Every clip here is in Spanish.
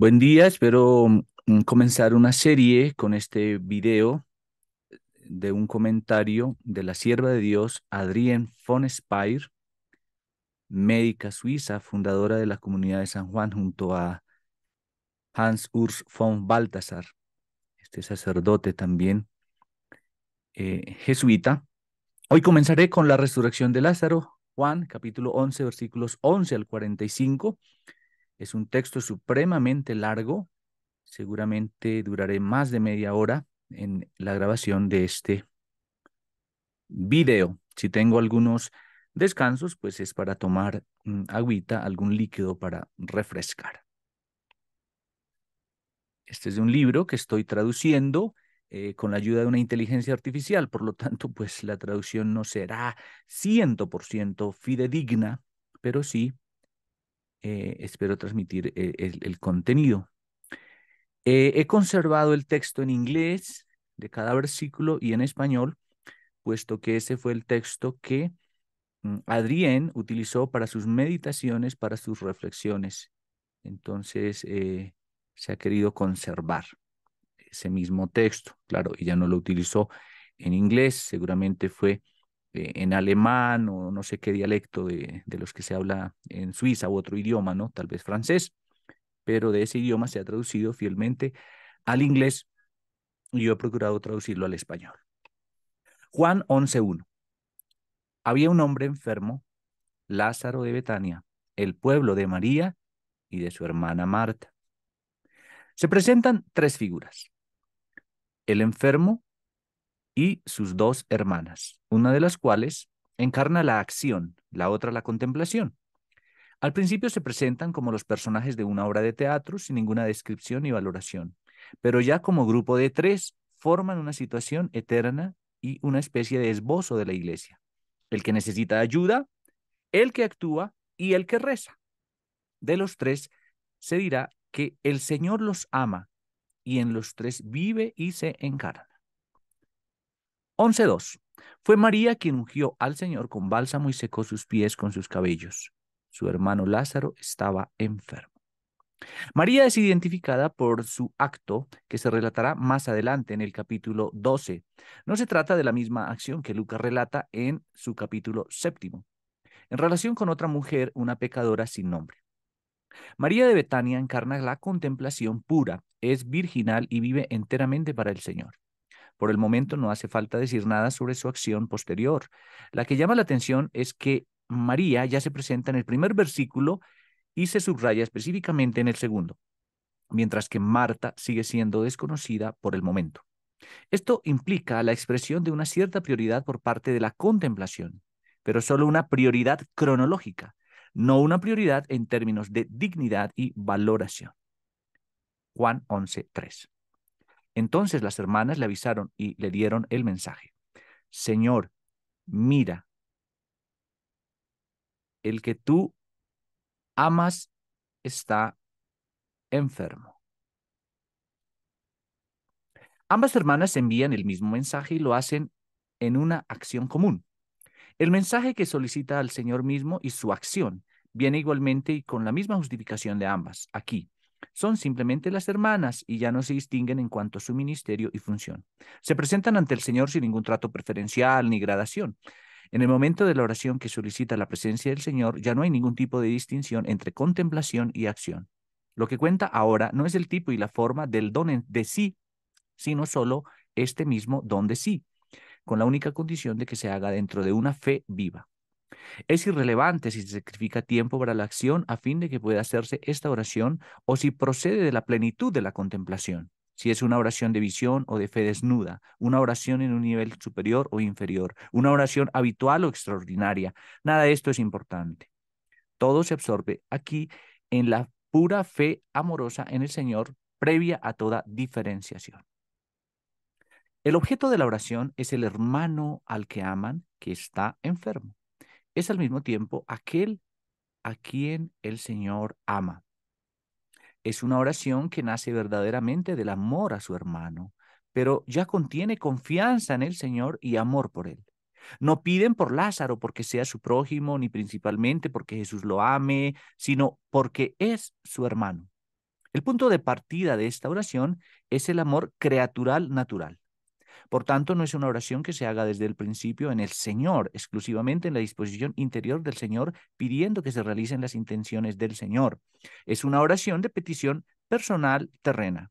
Buen día, espero mm, mm, comenzar una serie con este video de un comentario de la sierva de Dios Adrienne von Speyer, médica suiza, fundadora de la comunidad de San Juan junto a Hans Urs von Balthasar, este sacerdote también eh, jesuita. Hoy comenzaré con la resurrección de Lázaro, Juan capítulo 11 versículos 11 al 45 es un texto supremamente largo, seguramente duraré más de media hora en la grabación de este video. Si tengo algunos descansos, pues es para tomar mm, agüita, algún líquido para refrescar. Este es un libro que estoy traduciendo eh, con la ayuda de una inteligencia artificial, por lo tanto, pues la traducción no será 100% fidedigna, pero sí eh, espero transmitir eh, el, contenido. Eh, he conservado el texto en inglés de cada versículo y en español, puesto que ese fue el texto que mm, Adrián utilizó para sus meditaciones, para sus reflexiones. Entonces, se ha querido conservar ese mismo texto, claro, ya no lo utilizó en inglés, seguramente fue eh, en alemán o no sé qué dialecto de, los que se habla en Suiza u otro idioma, ¿no? Tal vez francés, pero de ese idioma se ha traducido fielmente al inglés y yo he procurado traducirlo al español. Juan 11.1. Había un hombre enfermo, Lázaro de Betania, el pueblo de María y de su hermana Marta. Se presentan tres figuras. El enfermo y sus dos hermanas, una de las cuales encarna la acción, la otra la contemplación. Al principio se presentan como los personajes de una obra de teatro sin ninguna descripción ni valoración, pero ya como grupo de tres forman una situación eterna y una especie de esbozo de la iglesia. El que necesita ayuda, el que actúa y el que reza. De los tres se dirá que el Señor los ama y en los tres vive y se encarna. 11.2. Fue María quien ungió al Señor con bálsamo y secó sus pies con sus cabellos. Su hermano Lázaro estaba enfermo. María es identificada por su acto que se relatará más adelante en el capítulo 12. No se trata de la misma acción que Lucas relata en su capítulo séptimo, en relación con otra mujer, una pecadora sin nombre. María de Betania encarna la contemplación pura, es virginal y vive enteramente para el Señor. Por el momento no hace falta decir nada sobre su acción posterior. La que llama la atención es que María ya se presenta en el primer versículo y se subraya específicamente en el segundo, mientras que Marta sigue siendo desconocida por el momento. Esto implica la expresión de una cierta prioridad por parte de la contemplación, pero solo una prioridad cronológica, no una prioridad en términos de dignidad y valoración. Juan 11.3. Entonces las hermanas le avisaron y le dieron el mensaje. Señor, mira, el que tú amas está enfermo. Ambas hermanas envían el mismo mensaje y lo hacen en una acción común. El mensaje que solicita al Señor mismo y su acción viene igualmente y con la misma justificación de ambas. Aquí, son simplemente las hermanas y ya no se distinguen en cuanto a su ministerio y función. Se presentan ante el Señor sin ningún trato preferencial ni gradación. En el momento de la oración que solicita la presencia del Señor, ya no hay ningún tipo de distinción entre contemplación y acción. Lo que cuenta ahora no es el tipo y la forma del don de sí, sino solo este mismo don de sí, con la única condición de que se haga dentro de una fe viva. Es irrelevante si se sacrifica tiempo para la acción a fin de que pueda hacerse esta oración o si procede de la plenitud de la contemplación, si es una oración de visión o de fe desnuda, una oración en un nivel superior o inferior, una oración habitual o extraordinaria. Nada de esto es importante. Todo se absorbe aquí en la pura fe amorosa en el Señor previa a toda diferenciación. El objeto de la oración es el hermano al que aman que está enfermo es al mismo tiempo aquel a quien el Señor ama. Es una oración que nace verdaderamente del amor a su hermano, pero ya contiene confianza en el Señor y amor por él. No piden por Lázaro porque sea su prójimo, ni principalmente porque Jesús lo ame, sino porque es su hermano. El punto de partida de esta oración es el amor creatural natural. Por tanto, no es una oración que se haga desde el principio en el Señor, exclusivamente en la disposición interior del Señor, pidiendo que se realicen las intenciones del Señor. Es una oración de petición personal terrena.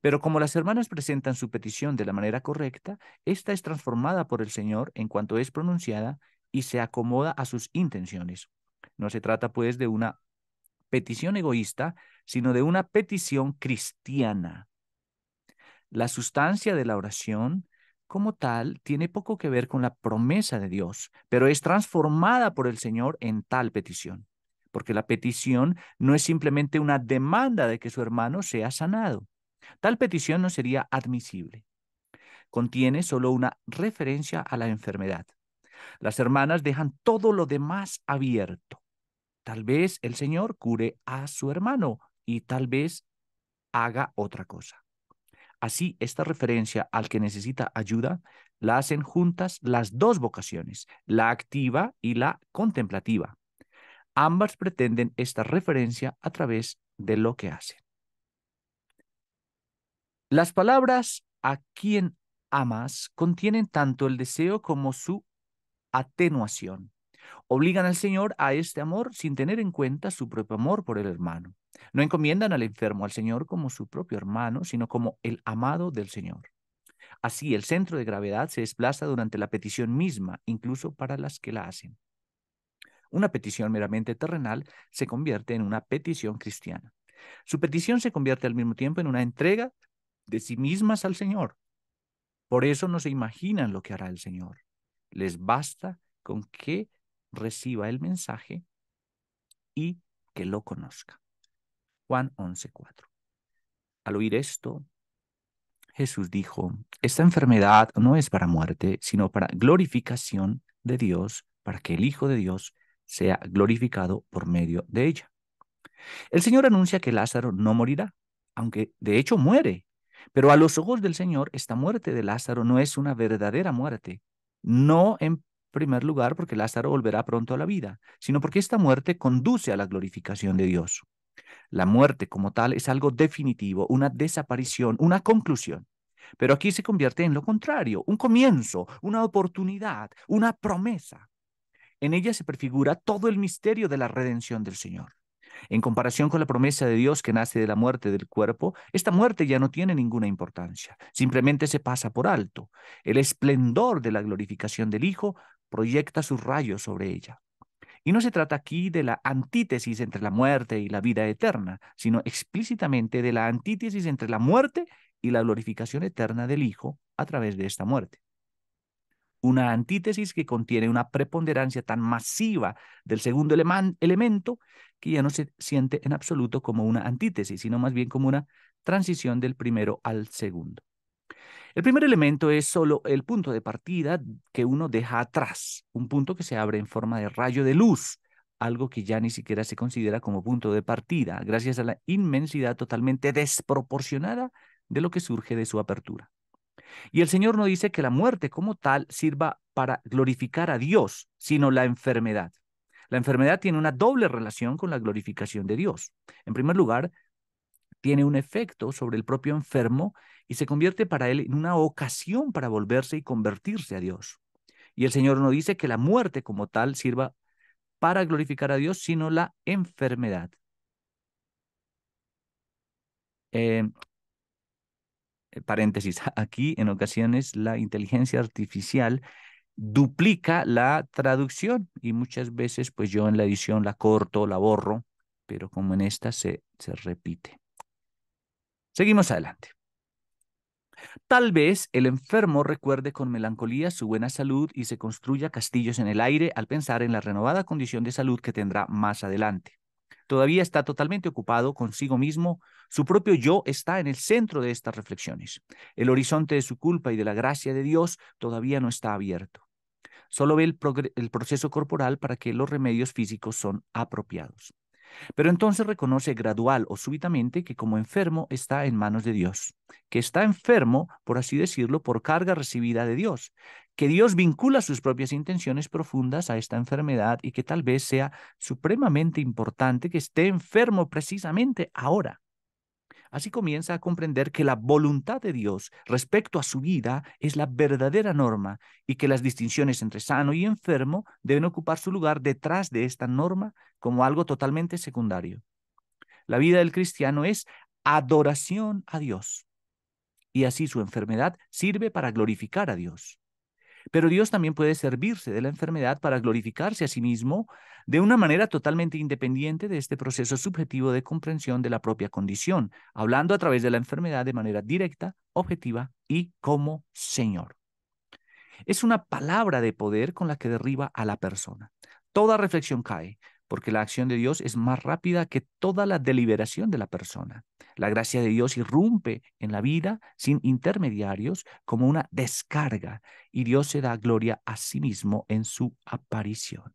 Pero como las hermanas presentan su petición de la manera correcta, esta es transformada por el Señor en cuanto es pronunciada y se acomoda a sus intenciones. No se trata pues de una petición egoísta, sino de una petición cristiana, la sustancia de la oración como tal tiene poco que ver con la promesa de Dios, pero es transformada por el Señor en tal petición, porque la petición no es simplemente una demanda de que su hermano sea sanado. Tal petición no sería admisible. Contiene solo una referencia a la enfermedad. Las hermanas dejan todo lo demás abierto. Tal vez el Señor cure a su hermano y tal vez haga otra cosa. Así, esta referencia al que necesita ayuda la hacen juntas las dos vocaciones, la activa y la contemplativa. Ambas pretenden esta referencia a través de lo que hacen. Las palabras a quien amas contienen tanto el deseo como su atenuación. Obligan al Señor a este amor sin tener en cuenta su propio amor por el hermano. No encomiendan al enfermo al Señor como su propio hermano, sino como el amado del Señor. Así, el centro de gravedad se desplaza durante la petición misma, incluso para las que la hacen. Una petición meramente terrenal se convierte en una petición cristiana. Su petición se convierte al mismo tiempo en una entrega de sí mismas al Señor. Por eso no se imaginan lo que hará el Señor. Les basta con que reciba el mensaje y que lo conozca. Juan 11:4. Al oír esto, Jesús dijo, esta enfermedad no es para muerte, sino para glorificación de Dios, para que el Hijo de Dios sea glorificado por medio de ella. El Señor anuncia que Lázaro no morirá, aunque de hecho muere, pero a los ojos del Señor esta muerte de Lázaro no es una verdadera muerte, no en em, primer lugar porque Lázaro volverá pronto a la vida, sino porque esta muerte conduce a la glorificación de Dios. La muerte como tal es algo definitivo, una desaparición, una conclusión. Pero aquí se convierte en lo contrario, un comienzo, una oportunidad, una promesa. En ella se prefigura todo el misterio de la redención del Señor. En comparación con la promesa de Dios que nace de la muerte del cuerpo, esta muerte ya no tiene ninguna importancia, simplemente se pasa por alto. El esplendor de la glorificación del Hijo proyecta sus rayos sobre ella. Y no se trata aquí de la antítesis entre la muerte y la vida eterna, sino explícitamente de la antítesis entre la muerte y la glorificación eterna del Hijo a través de esta muerte. Una antítesis que contiene una preponderancia tan masiva del segundo elemento que ya no se siente en absoluto como una antítesis, sino más bien como una transición del primero al segundo. El primer elemento es solo el punto de partida que uno deja atrás, un punto que se abre en forma de rayo de luz, algo que ya ni siquiera se considera como punto de partida, gracias a la inmensidad totalmente desproporcionada de lo que surge de su apertura. Y el Señor no dice que la muerte como tal sirva para glorificar a Dios, sino la enfermedad. La enfermedad tiene una doble relación con la glorificación de Dios. En primer lugar, tiene un efecto sobre el propio enfermo y se convierte para él en una ocasión para volverse y convertirse a Dios. Y el Señor no dice que la muerte como tal sirva para glorificar a Dios, sino la enfermedad. Em, eh, paréntesis, aquí en ocasiones la inteligencia artificial duplica la traducción y muchas veces pues yo en la edición la corto, la borro, pero como en esta se, se repite. Seguimos adelante. Tal vez el enfermo recuerde con melancolía su buena salud y se construya castillos en el aire al pensar en la renovada condición de salud que tendrá más adelante. Todavía está totalmente ocupado consigo mismo, su propio yo está en el centro de estas reflexiones. El horizonte de su culpa y de la gracia de Dios todavía no está abierto. Solo ve el, proceso corporal para que los remedios físicos son apropiados. Pero entonces reconoce gradual o súbitamente que como enfermo está en manos de Dios, que está enfermo, por así decirlo, por carga recibida de Dios, que Dios vincula sus propias intenciones profundas a esta enfermedad y que tal vez sea supremamente importante que esté enfermo precisamente ahora. Así comienza a comprender que la voluntad de Dios respecto a su vida es la verdadera norma y que las distinciones entre sano y enfermo deben ocupar su lugar detrás de esta norma como algo totalmente secundario. La vida del cristiano es adoración a Dios y así su enfermedad sirve para glorificar a Dios. Pero Dios también puede servirse de la enfermedad para glorificarse a sí mismo de una manera totalmente independiente de este proceso subjetivo de comprensión de la propia condición, hablando a través de la enfermedad de manera directa, objetiva y como Señor. Es una palabra de poder con la que derriba a la persona. Toda reflexión cae, porque la acción de Dios es más rápida que toda la deliberación de la persona. La gracia de Dios irrumpe en la vida sin intermediarios como una descarga y Dios se da gloria a sí mismo en su aparición.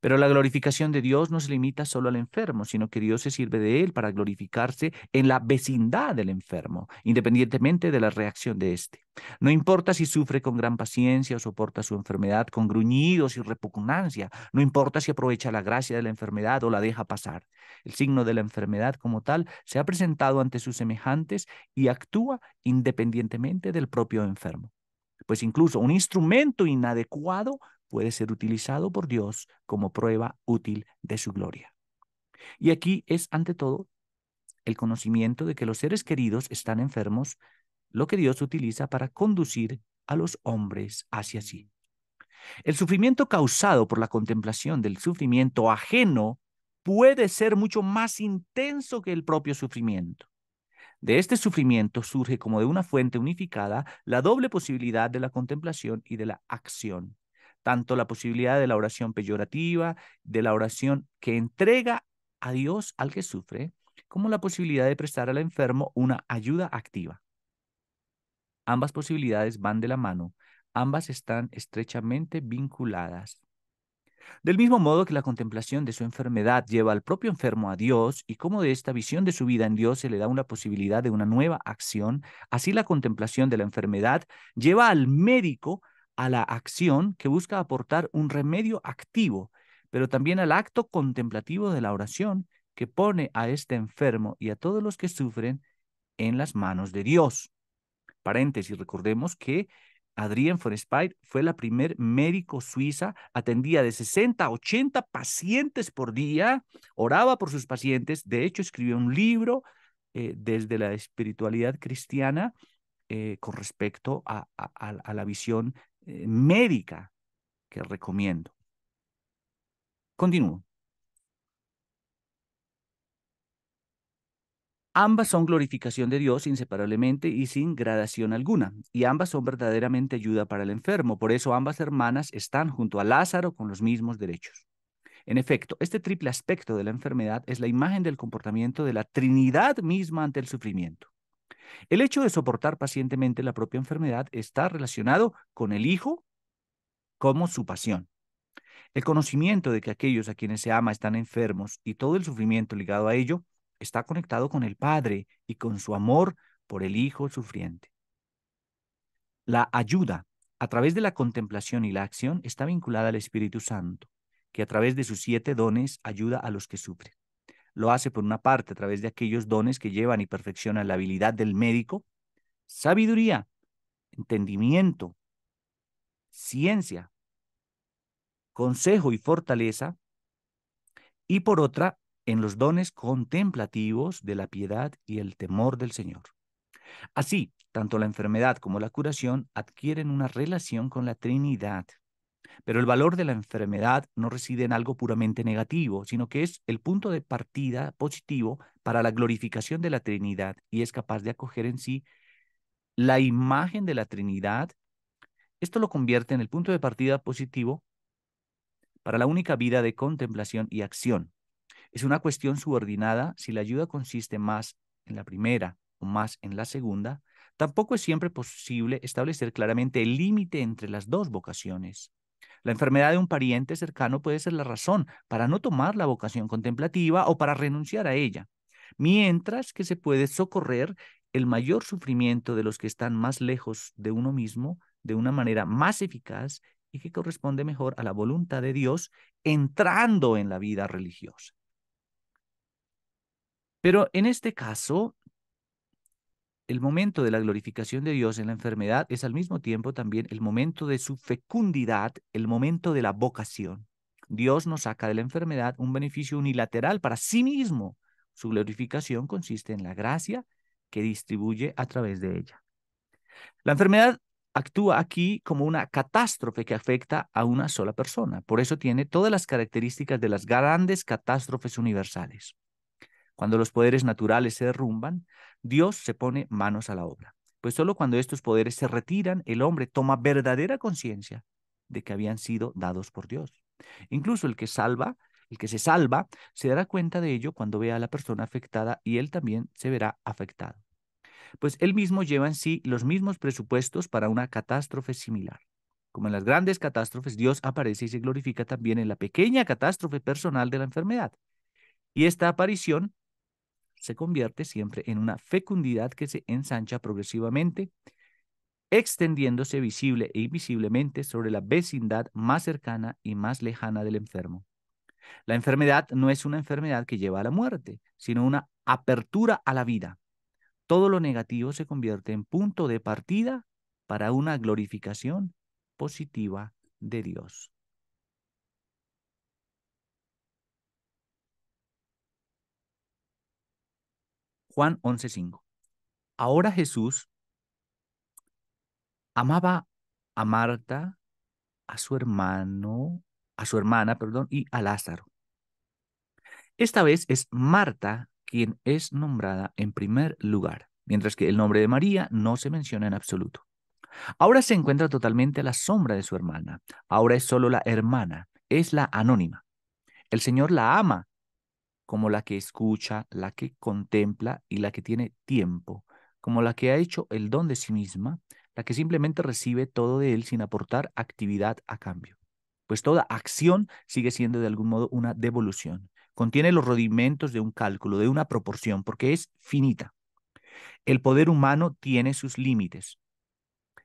Pero la glorificación de Dios no se limita solo al enfermo, sino que Dios se sirve de él para glorificarse en la vecindad del enfermo, independientemente de la reacción de éste. No importa si sufre con gran paciencia o soporta su enfermedad con gruñidos y repugnancia, no importa si aprovecha la gracia de la enfermedad o la deja pasar. El signo de la enfermedad como tal se ha presentado ante sus semejantes y actúa independientemente del propio enfermo. Pues incluso un instrumento inadecuado puede ser utilizado por Dios como prueba útil de su gloria. Y aquí es, ante todo, el conocimiento de que los seres queridos están enfermos, lo que Dios utiliza para conducir a los hombres hacia sí. El sufrimiento causado por la contemplación del sufrimiento ajeno puede ser mucho más intenso que el propio sufrimiento. De este sufrimiento surge como de una fuente unificada la doble posibilidad de la contemplación y de la acción tanto la posibilidad de la oración peyorativa, de la oración que entrega a Dios al que sufre, como la posibilidad de prestar al enfermo una ayuda activa. Ambas posibilidades van de la mano, ambas están estrechamente vinculadas. Del mismo modo que la contemplación de su enfermedad lleva al propio enfermo a Dios y como de esta visión de su vida en Dios se le da una posibilidad de una nueva acción, así la contemplación de la enfermedad lleva al médico a la acción que busca aportar un remedio activo, pero también al acto contemplativo de la oración que pone a este enfermo y a todos los que sufren en las manos de Dios. Paréntesis, recordemos que von Speyer fue la primer médico suiza, atendía de 60 a 80 pacientes por día, oraba por sus pacientes, de hecho escribió un libro eh, desde la espiritualidad cristiana eh, con respecto a, la visión eh, médica que recomiendo. Continúo. Ambas son glorificación de Dios inseparablemente y sin gradación alguna, y ambas son verdaderamente ayuda para el enfermo. Por eso ambas hermanas están junto a Lázaro con los mismos derechos. En efecto, este triple aspecto de la enfermedad es la imagen del comportamiento de la Trinidad misma ante el sufrimiento. El hecho de soportar pacientemente la propia enfermedad está relacionado con el hijo como su pasión. El conocimiento de que aquellos a quienes se ama están enfermos y todo el sufrimiento ligado a ello está conectado con el Padre y con su amor por el Hijo sufriente. La ayuda a través de la contemplación y la acción está vinculada al Espíritu Santo, que a través de sus siete dones ayuda a los que sufren lo hace por una parte a través de aquellos dones que llevan y perfeccionan la habilidad del médico, sabiduría, entendimiento, ciencia, consejo y fortaleza, y por otra, en los dones contemplativos de la piedad y el temor del Señor. Así, tanto la enfermedad como la curación adquieren una relación con la Trinidad pero el valor de la enfermedad no reside en algo puramente negativo, sino que es el punto de partida positivo para la glorificación de la Trinidad y es capaz de acoger en sí la imagen de la Trinidad. Esto lo convierte en el punto de partida positivo para la única vida de contemplación y acción. Es una cuestión subordinada si la ayuda consiste más en la primera o más en la segunda, tampoco es siempre posible establecer claramente el límite entre las dos vocaciones. La enfermedad de un pariente cercano puede ser la razón para no tomar la vocación contemplativa o para renunciar a ella, mientras que se puede socorrer el mayor sufrimiento de los que están más lejos de uno mismo de una manera más eficaz y que corresponde mejor a la voluntad de Dios entrando en la vida religiosa. Pero en este caso, el momento de la glorificación de Dios en la enfermedad es al mismo tiempo también el momento de su fecundidad, el momento de la vocación. Dios nos saca de la enfermedad un beneficio unilateral para sí mismo. Su glorificación consiste en la gracia que distribuye a través de ella. La enfermedad actúa aquí como una catástrofe que afecta a una sola persona. Por eso tiene todas las características de las grandes catástrofes universales. Cuando los poderes naturales se derrumban, Dios se pone manos a la obra. Pues solo cuando estos poderes se retiran, el hombre toma verdadera conciencia de que habían sido dados por Dios. Incluso el que salva, el que se salva, se dará cuenta de ello cuando vea a la persona afectada y él también se verá afectado. Pues él mismo lleva en sí los mismos presupuestos para una catástrofe similar. Como en las grandes catástrofes, Dios aparece y se glorifica también en la pequeña catástrofe personal de la enfermedad. Y esta aparición se convierte siempre en una fecundidad que se ensancha progresivamente, extendiéndose visible e invisiblemente sobre la vecindad más cercana y más lejana del enfermo. La enfermedad no es una enfermedad que lleva a la muerte, sino una apertura a la vida. Todo lo negativo se convierte en punto de partida para una glorificación positiva de Dios. Juan 11:5. Ahora Jesús amaba a Marta, a su hermano, a su hermana, perdón, y a Lázaro. Esta vez es Marta quien es nombrada en primer lugar, mientras que el nombre de María no se menciona en absoluto. Ahora se encuentra totalmente a la sombra de su hermana. Ahora es solo la hermana, es la anónima. El Señor la ama, como la que escucha, la que contempla y la que tiene tiempo, como la que ha hecho el don de sí misma, la que simplemente recibe todo de él sin aportar actividad a cambio. Pues toda acción sigue siendo de algún modo una devolución. Contiene los rudimentos de un cálculo, de una proporción, porque es finita. El poder humano tiene sus límites.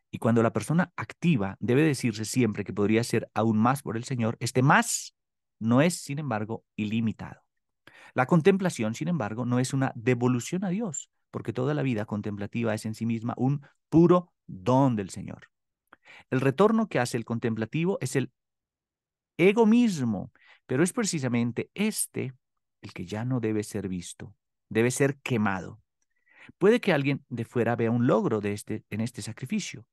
Y cuando la persona activa debe decirse siempre que podría ser aún más por el Señor, este más no es, sin embargo, ilimitado. La contemplación, sin embargo, no es una devolución a Dios, porque toda la vida contemplativa es en sí misma un puro don del Señor. El retorno que hace el contemplativo es el ego mismo, pero es precisamente este el que ya no debe ser visto, debe ser quemado. Puede que alguien de fuera vea un logro de este, en este sacrificio.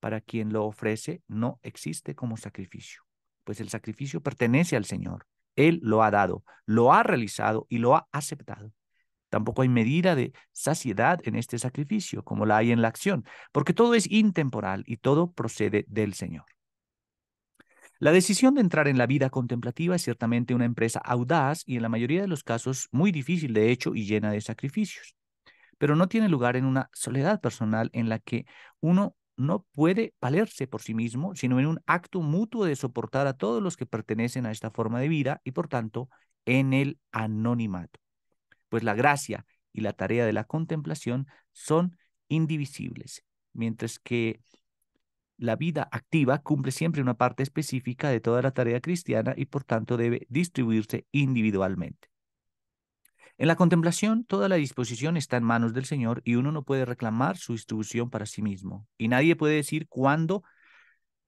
Para quien lo ofrece no existe como sacrificio, pues el sacrificio pertenece al Señor. Él lo ha dado, lo ha realizado y lo ha aceptado. Tampoco hay medida de saciedad en este sacrificio, como la hay en la acción, porque todo es intemporal y todo procede del Señor. La decisión de entrar en la vida contemplativa es ciertamente una empresa audaz y en la mayoría de los casos muy difícil de hecho y llena de sacrificios, pero no tiene lugar en una soledad personal en la que uno no puede valerse por sí mismo, sino en un acto mutuo de soportar a todos los que pertenecen a esta forma de vida y por tanto en el anonimato. Pues la gracia y la tarea de la contemplación son indivisibles, mientras que la vida activa cumple siempre una parte específica de toda la tarea cristiana y por tanto debe distribuirse individualmente. En la contemplación, toda la disposición está en manos del Señor y uno no puede reclamar su distribución para sí mismo. Y nadie puede decir cuándo,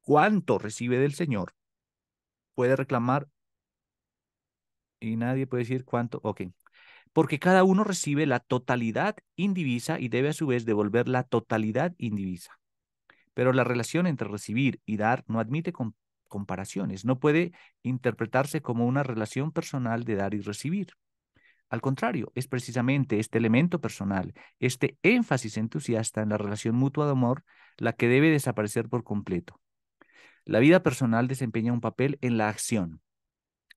cuánto recibe del Señor. Puede reclamar y nadie puede decir cuánto. Ok. Porque cada uno recibe la totalidad indivisa y debe a su vez devolver la totalidad indivisa. Pero la relación entre recibir y dar no admite comparaciones, no puede interpretarse como una relación personal de dar y recibir. Al contrario, es precisamente este elemento personal, este énfasis entusiasta en la relación mutua de amor, la que debe desaparecer por completo. La vida personal desempeña un papel en la acción.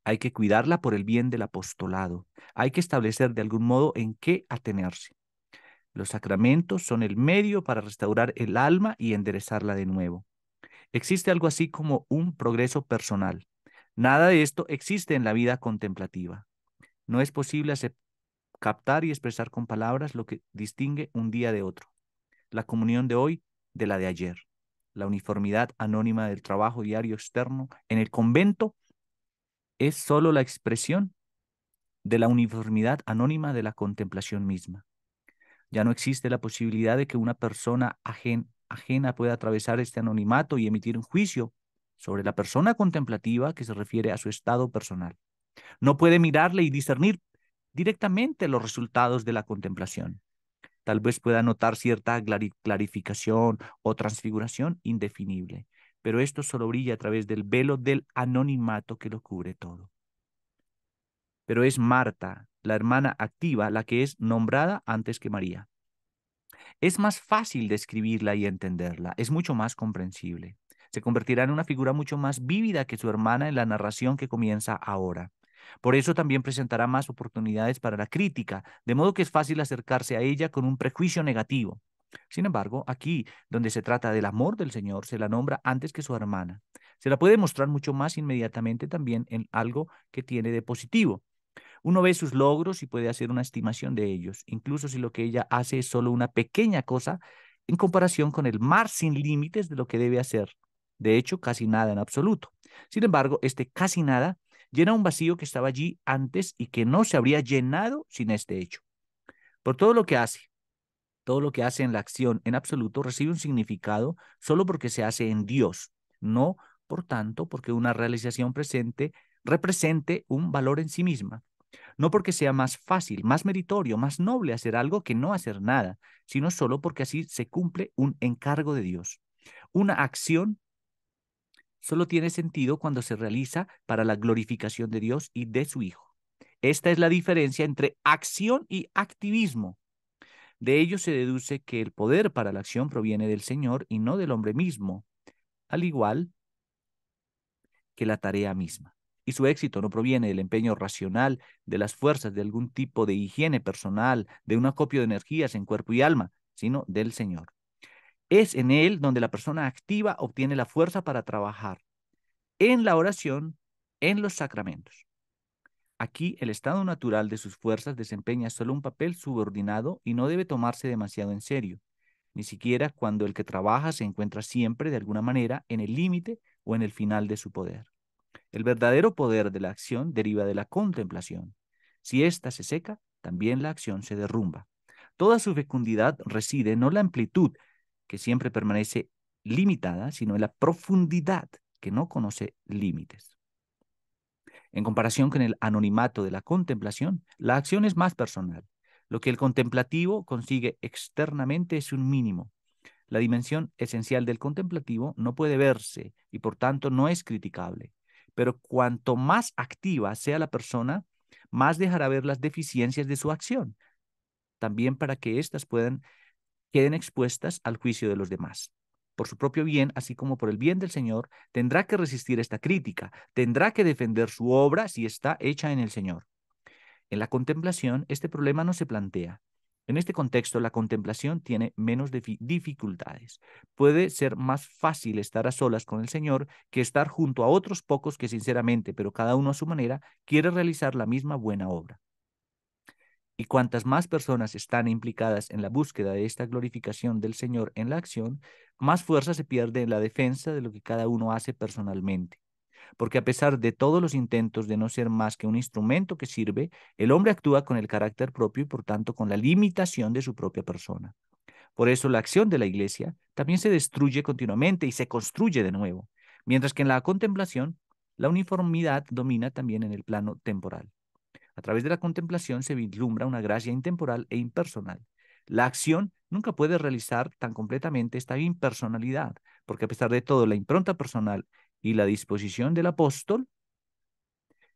Hay que cuidarla por el bien del apostolado. Hay que establecer de algún modo en qué atenerse. Los sacramentos son el medio para restaurar el alma y enderezarla de nuevo. Existe algo así como un progreso personal. Nada de esto existe en la vida contemplativa. No es posible captar y expresar con palabras lo que distingue un día de otro, la comunión de hoy de la de ayer, la uniformidad anónima del trabajo diario externo en el convento es sólo la expresión de la uniformidad anónima de la contemplación misma. Ya no existe la posibilidad de que una persona ajena pueda atravesar este anonimato y emitir un juicio sobre la persona contemplativa que se refiere a su estado personal. No puede mirarle y discernir directamente los resultados de la contemplación. Tal vez pueda notar cierta clarificación o transfiguración indefinible, pero esto solo brilla a través del velo del anonimato que lo cubre todo. Pero es Marta, la hermana activa, la que es nombrada antes que María. Es más fácil describirla y entenderla, es mucho más comprensible. Se convertirá en una figura mucho más vívida que su hermana en la narración que comienza ahora. Por eso también presentará más oportunidades para la crítica, de modo que es fácil acercarse a ella con un prejuicio negativo. Sin embargo, aquí, donde se trata del amor del Señor, se la nombra antes que su hermana. Se la puede mostrar mucho más inmediatamente también en algo que tiene de positivo. Uno ve sus logros y puede hacer una estimación de ellos, incluso si lo que ella hace es solo una pequeña cosa en comparación con el mar sin límites de lo que debe hacer. De hecho, casi nada en absoluto. Sin embargo, este casi nada llena un vacío que estaba allí antes y que no se habría llenado sin este hecho. Por todo lo que hace, todo lo que hace en la acción en absoluto recibe un significado solo porque se hace en Dios, no por tanto porque una realización presente represente un valor en sí misma, no porque sea más fácil, más meritorio, más noble hacer algo que no hacer nada, sino solo porque así se cumple un encargo de Dios. Una acción solo tiene sentido cuando se realiza para la glorificación de Dios y de su Hijo. Esta es la diferencia entre acción y activismo. De ello se deduce que el poder para la acción proviene del Señor y no del hombre mismo, al igual que la tarea misma. Y su éxito no proviene del empeño racional, de las fuerzas, de algún tipo de higiene personal, de un acopio de energías en cuerpo y alma, sino del Señor. Es en él donde la persona activa obtiene la fuerza para trabajar en la oración, en los sacramentos. Aquí el estado natural de sus fuerzas desempeña solo un papel subordinado y no debe tomarse demasiado en serio, ni siquiera cuando el que trabaja se encuentra siempre de alguna manera en el límite o en el final de su poder. El verdadero poder de la acción deriva de la contemplación. Si ésta se seca, también la acción se derrumba. Toda su fecundidad reside no en la amplitud, que siempre permanece limitada, sino en la profundidad que no conoce límites. En comparación con el anonimato de la contemplación, la acción es más personal. Lo que el contemplativo consigue externamente es un mínimo. La dimensión esencial del contemplativo no puede verse y por tanto no es criticable. Pero cuanto más activa sea la persona, más dejará ver las deficiencias de su acción, también para que éstas puedan queden expuestas al juicio de los demás. Por su propio bien, así como por el bien del Señor, tendrá que resistir esta crítica, tendrá que defender su obra si está hecha en el Señor. En la contemplación, este problema no se plantea. En este contexto, la contemplación tiene menos dificultades. Puede ser más fácil estar a solas con el Señor que estar junto a otros pocos que sinceramente, pero cada uno a su manera, quiere realizar la misma buena obra. Y cuantas más personas están implicadas en la búsqueda de esta glorificación del Señor en la acción, más fuerza se pierde en la defensa de lo que cada uno hace personalmente. Porque a pesar de todos los intentos de no ser más que un instrumento que sirve, el hombre actúa con el carácter propio y por tanto con la limitación de su propia persona. Por eso la acción de la iglesia también se destruye continuamente y se construye de nuevo, mientras que en la contemplación la uniformidad domina también en el plano temporal. A través de la contemplación se vislumbra una gracia intemporal e impersonal. La acción nunca puede realizar tan completamente esta impersonalidad, porque a pesar de todo, la impronta personal y la disposición del apóstol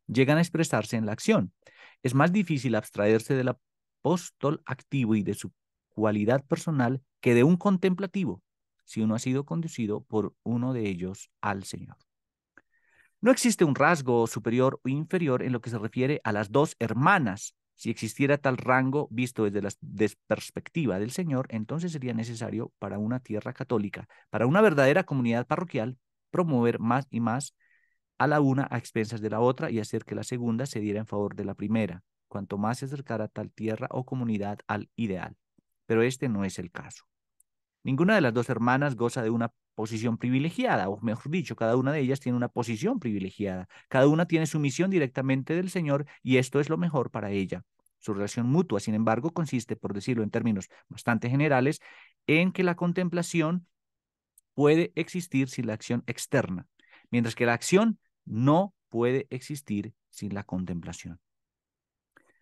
llegan a expresarse en la acción. Es más difícil abstraerse del apóstol activo y de su cualidad personal que de un contemplativo, si uno ha sido conducido por uno de ellos al Señor. No existe un rasgo superior o inferior en lo que se refiere a las dos hermanas. Si existiera tal rango visto desde la perspectiva del Señor, entonces sería necesario para una tierra católica, para una verdadera comunidad parroquial, promover más y más a la una a expensas de la otra y hacer que la segunda se diera en favor de la primera, cuanto más se acercara tal tierra o comunidad al ideal. Pero este no es el caso. Ninguna de las dos hermanas goza de una posición privilegiada, o mejor dicho, cada una de ellas tiene una posición privilegiada, cada una tiene su misión directamente del Señor y esto es lo mejor para ella. Su relación mutua, sin embargo, consiste, por decirlo en términos bastante generales, en que la contemplación puede existir sin la acción externa, mientras que la acción no puede existir sin la contemplación.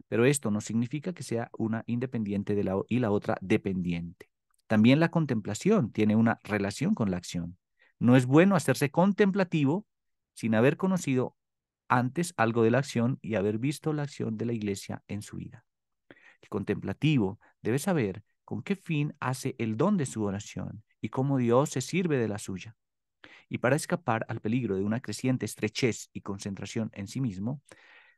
Pero esto no significa que sea una independiente de la, y la otra dependiente. También la contemplación tiene una relación con la acción. No es bueno hacerse contemplativo sin haber conocido antes algo de la acción y haber visto la acción de la iglesia en su vida. El contemplativo debe saber con qué fin hace el don de su oración y cómo Dios se sirve de la suya. Y para escapar al peligro de una creciente estrechez y concentración en sí mismo,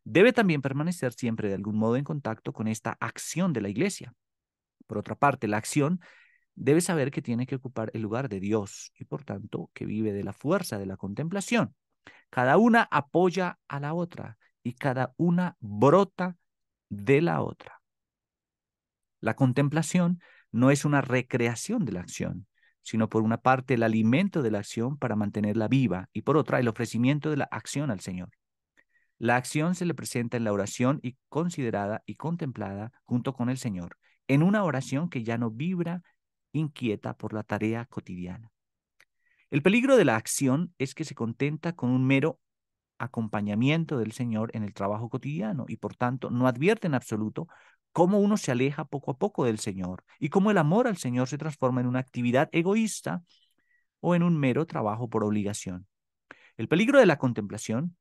debe también permanecer siempre de algún modo en contacto con esta acción de la iglesia. Por otra parte, la acción debe saber que tiene que ocupar el lugar de Dios y por tanto que vive de la fuerza de la contemplación. Cada una apoya a la otra y cada una brota de la otra. La contemplación no es una recreación de la acción, sino por una parte el alimento de la acción para mantenerla viva y por otra el ofrecimiento de la acción al Señor. La acción se le presenta en la oración y considerada y contemplada junto con el Señor, en una oración que ya no vibra inquieta por la tarea cotidiana. El peligro de la acción es que se contenta con un mero acompañamiento del Señor en el trabajo cotidiano y por tanto no advierte en absoluto cómo uno se aleja poco a poco del Señor y cómo el amor al Señor se transforma en una actividad egoísta o en un mero trabajo por obligación. El peligro de la contemplación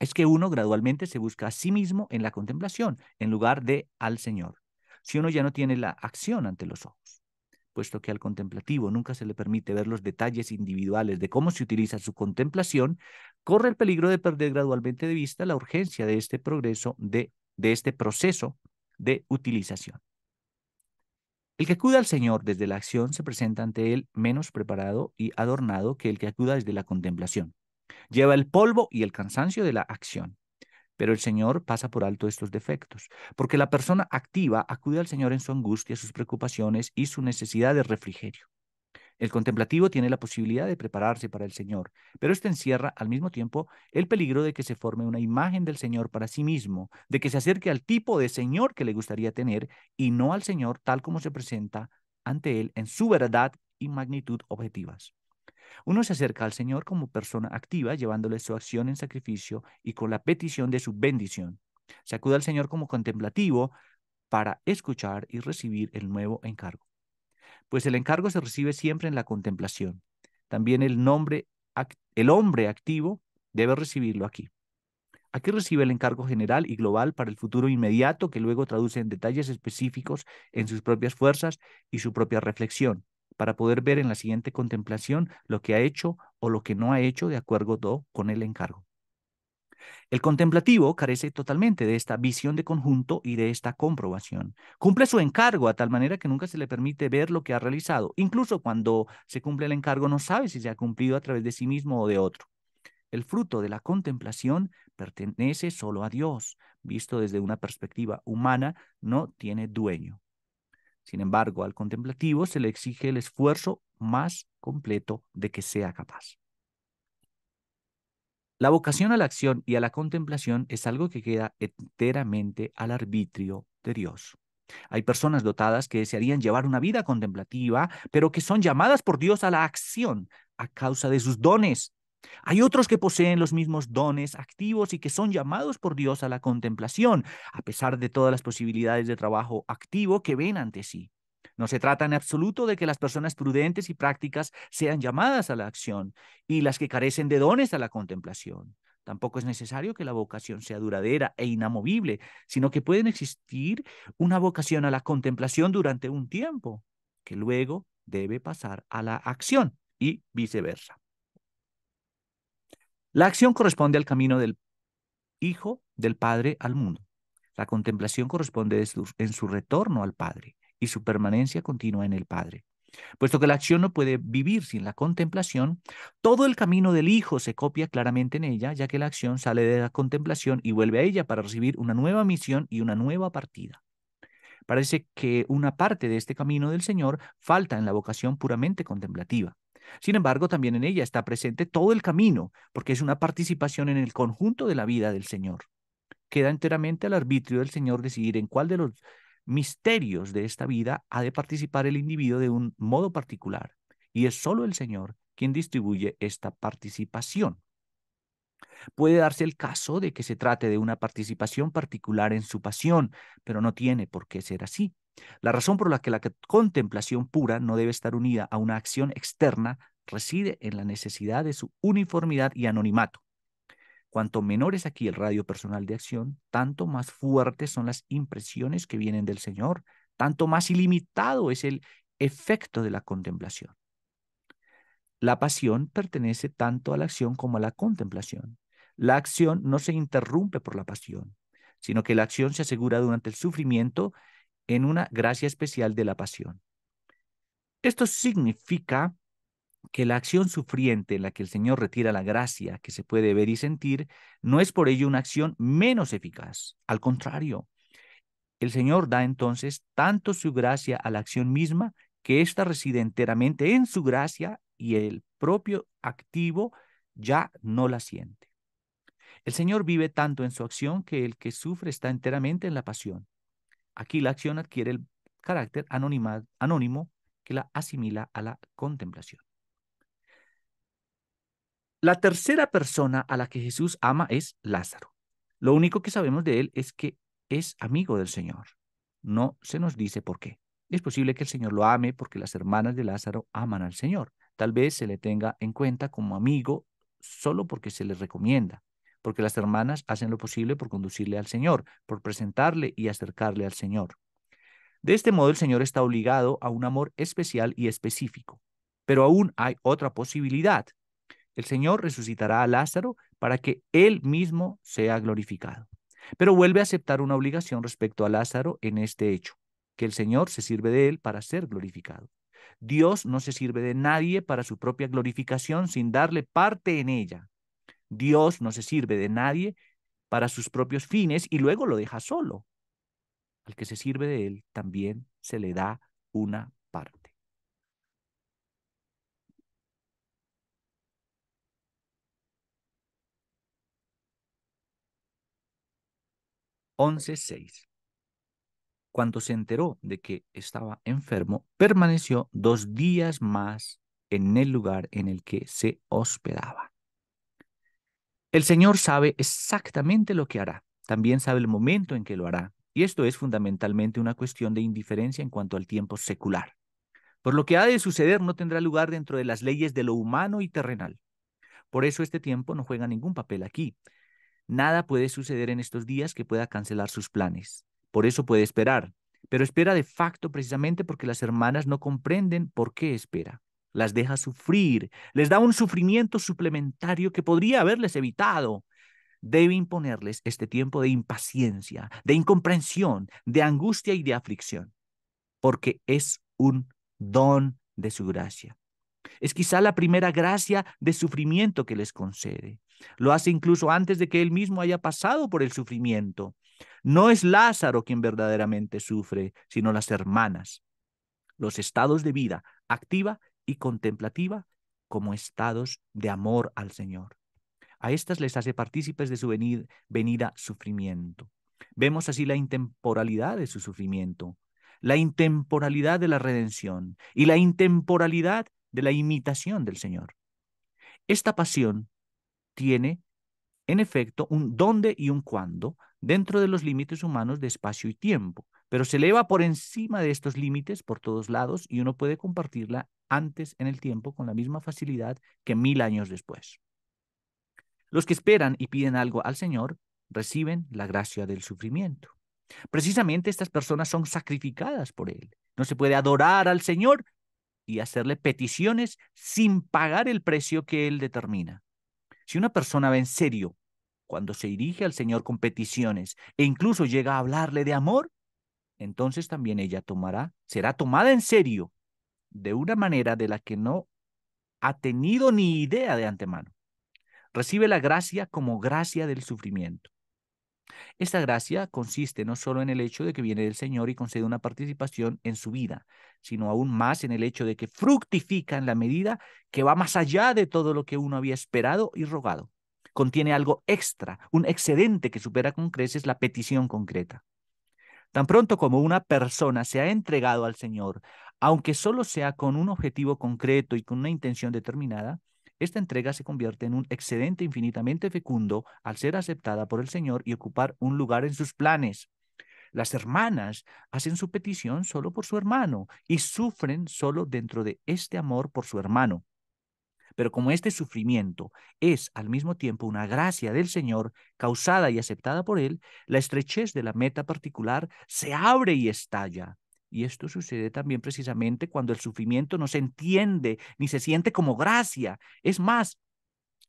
es que uno gradualmente se busca a sí mismo en la contemplación en lugar de al Señor, si uno ya no tiene la acción ante los ojos puesto que al contemplativo nunca se le permite ver los detalles individuales de cómo se utiliza su contemplación, corre el peligro de perder gradualmente de vista la urgencia de este progreso, de, este proceso de utilización. El que acuda al Señor desde la acción se presenta ante Él menos preparado y adornado que el que acuda desde la contemplación. Lleva el polvo y el cansancio de la acción. Pero el Señor pasa por alto estos defectos, porque la persona activa acude al Señor en su angustia, sus preocupaciones y su necesidad de refrigerio. El contemplativo tiene la posibilidad de prepararse para el Señor, pero este encierra al mismo tiempo el peligro de que se forme una imagen del Señor para sí mismo, de que se acerque al tipo de Señor que le gustaría tener y no al Señor tal como se presenta ante Él en su verdad y magnitud objetivas. Uno se acerca al Señor como persona activa, llevándole su acción en sacrificio y con la petición de su bendición. Se acude al Señor como contemplativo para escuchar y recibir el nuevo encargo. Pues el encargo se recibe siempre en la contemplación. También el, nombre, el hombre activo debe recibirlo aquí. Aquí recibe el encargo general y global para el futuro inmediato que luego traduce en detalles específicos en sus propias fuerzas y su propia reflexión para poder ver en la siguiente contemplación lo que ha hecho o lo que no ha hecho de acuerdo con el encargo. El contemplativo carece totalmente de esta visión de conjunto y de esta comprobación. Cumple su encargo a tal manera que nunca se le permite ver lo que ha realizado. Incluso cuando se cumple el encargo no sabe si se ha cumplido a través de sí mismo o de otro. El fruto de la contemplación pertenece solo a Dios, visto desde una perspectiva humana, no tiene dueño. Sin embargo, al contemplativo se le exige el esfuerzo más completo de que sea capaz. La vocación a la acción y a la contemplación es algo que queda enteramente al arbitrio de Dios. Hay personas dotadas que desearían llevar una vida contemplativa, pero que son llamadas por Dios a la acción a causa de sus dones, hay otros que poseen los mismos dones activos y que son llamados por Dios a la contemplación, a pesar de todas las posibilidades de trabajo activo que ven ante sí. No se trata en absoluto de que las personas prudentes y prácticas sean llamadas a la acción y las que carecen de dones a la contemplación. Tampoco es necesario que la vocación sea duradera e inamovible, sino que pueden existir una vocación a la contemplación durante un tiempo, que luego debe pasar a la acción y viceversa. La acción corresponde al camino del Hijo del Padre al mundo. La contemplación corresponde en su retorno al Padre y su permanencia continua en el Padre. Puesto que la acción no puede vivir sin la contemplación, todo el camino del Hijo se copia claramente en ella, ya que la acción sale de la contemplación y vuelve a ella para recibir una nueva misión y una nueva partida. Parece que una parte de este camino del Señor falta en la vocación puramente contemplativa. Sin embargo, también en ella está presente todo el camino, porque es una participación en el conjunto de la vida del Señor. Queda enteramente al arbitrio del Señor decidir en cuál de los misterios de esta vida ha de participar el individuo de un modo particular, y es solo el Señor quien distribuye esta participación. Puede darse el caso de que se trate de una participación particular en su pasión, pero no tiene por qué ser así. La razón por la que la contemplación pura no debe estar unida a una acción externa reside en la necesidad de su uniformidad y anonimato. Cuanto menor es aquí el radio personal de acción, tanto más fuertes son las impresiones que vienen del Señor, tanto más ilimitado es el efecto de la contemplación. La pasión pertenece tanto a la acción como a la contemplación. La acción no se interrumpe por la pasión, sino que la acción se asegura durante el sufrimiento en una gracia especial de la pasión. Esto significa que la acción sufriente en la que el Señor retira la gracia que se puede ver y sentir no es por ello una acción menos eficaz. Al contrario, el Señor da entonces tanto su gracia a la acción misma que ésta reside enteramente en su gracia y el propio activo ya no la siente. El Señor vive tanto en su acción que el que sufre está enteramente en la pasión. Aquí la acción adquiere el carácter anónimo que la asimila a la contemplación. La tercera persona a la que Jesús ama es Lázaro. Lo único que sabemos de él es que es amigo del Señor. No se nos dice por qué. Es posible que el Señor lo ame porque las hermanas de Lázaro aman al Señor. Tal vez se le tenga en cuenta como amigo solo porque se le recomienda porque las hermanas hacen lo posible por conducirle al Señor, por presentarle y acercarle al Señor. De este modo el Señor está obligado a un amor especial y específico. Pero aún hay otra posibilidad. El Señor resucitará a Lázaro para que él mismo sea glorificado. Pero vuelve a aceptar una obligación respecto a Lázaro en este hecho, que el Señor se sirve de él para ser glorificado. Dios no se sirve de nadie para su propia glorificación sin darle parte en ella. Dios no se sirve de nadie para sus propios fines y luego lo deja solo. Al que se sirve de él también se le da una parte. 11.6. Cuando se enteró de que estaba enfermo, permaneció dos días más en el lugar en el que se hospedaba. El Señor sabe exactamente lo que hará, también sabe el momento en que lo hará, y esto es fundamentalmente una cuestión de indiferencia en cuanto al tiempo secular. Por lo que ha de suceder no tendrá lugar dentro de las leyes de lo humano y terrenal. Por eso este tiempo no juega ningún papel aquí. Nada puede suceder en estos días que pueda cancelar sus planes. Por eso puede esperar, pero espera de facto precisamente porque las hermanas no comprenden por qué espera las deja sufrir, les da un sufrimiento suplementario que podría haberles evitado. Debe imponerles este tiempo de impaciencia, de incomprensión, de angustia y de aflicción, porque es un don de su gracia. Es quizá la primera gracia de sufrimiento que les concede. Lo hace incluso antes de que él mismo haya pasado por el sufrimiento. No es Lázaro quien verdaderamente sufre, sino las hermanas. Los estados de vida activa y contemplativa como estados de amor al Señor. A estas les hace partícipes de su venida, sufrimiento. Vemos así la intemporalidad de su sufrimiento, la intemporalidad de la redención y la intemporalidad de la imitación del Señor. Esta pasión tiene, en efecto, un dónde y un cuándo dentro de los límites humanos de espacio y tiempo, pero se eleva por encima de estos límites por todos lados y uno puede compartirla antes en el tiempo con la misma facilidad que mil años después. Los que esperan y piden algo al Señor reciben la gracia del sufrimiento. Precisamente estas personas son sacrificadas por Él. No se puede adorar al Señor y hacerle peticiones sin pagar el precio que Él determina. Si una persona va en serio cuando se dirige al Señor con peticiones e incluso llega a hablarle de amor, entonces también ella tomará, será tomada en serio de una manera de la que no ha tenido ni idea de antemano. Recibe la gracia como gracia del sufrimiento. Esta gracia consiste no solo en el hecho de que viene del Señor y concede una participación en su vida, sino aún más en el hecho de que fructifica en la medida que va más allá de todo lo que uno había esperado y rogado. Contiene algo extra, un excedente que supera con creces la petición concreta. Tan pronto como una persona se ha entregado al Señor, aunque solo sea con un objetivo concreto y con una intención determinada, esta entrega se convierte en un excedente infinitamente fecundo al ser aceptada por el Señor y ocupar un lugar en sus planes. Las hermanas hacen su petición solo por su hermano y sufren solo dentro de este amor por su hermano. Pero como este sufrimiento es al mismo tiempo una gracia del Señor causada y aceptada por Él, la estrechez de la meta particular se abre y estalla. Y esto sucede también precisamente cuando el sufrimiento no se entiende ni se siente como gracia. Es más,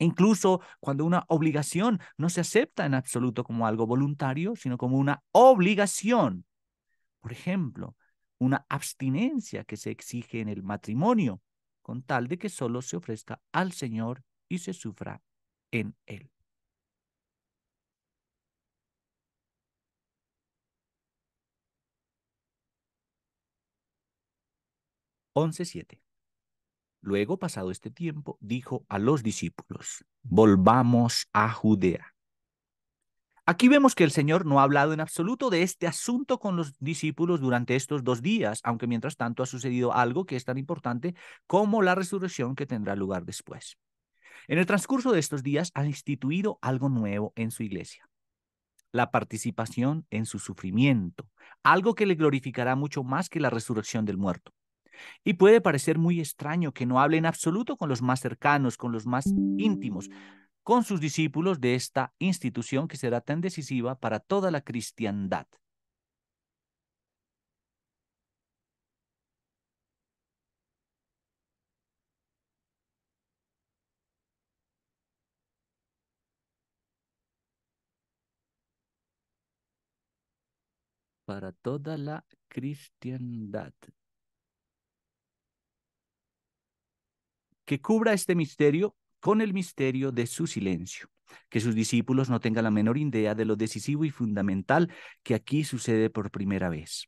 Incluso cuando una obligación no se acepta en absoluto como algo voluntario, sino como una obligación. Por ejemplo, una abstinencia que se exige en el matrimonio con tal de que solo se ofrezca al Señor y se sufra en Él. 11.7. Luego, pasado este tiempo, dijo a los discípulos, volvamos a Judea. Aquí vemos que el Señor no ha hablado en absoluto de este asunto con los discípulos durante estos dos días, aunque mientras tanto ha sucedido algo que es tan importante como la resurrección que tendrá lugar después. En el transcurso de estos días ha instituido algo nuevo en su iglesia, la participación en su sufrimiento, algo que le glorificará mucho más que la resurrección del muerto. Y puede parecer muy extraño que no hable en absoluto con los más cercanos, con los más íntimos, con sus discípulos de esta institución que será tan decisiva para toda la cristiandad. para toda la cristiandad. Que cubra este misterio con el misterio de su silencio, que sus discípulos no tengan la menor idea de lo decisivo y fundamental que aquí sucede por primera vez.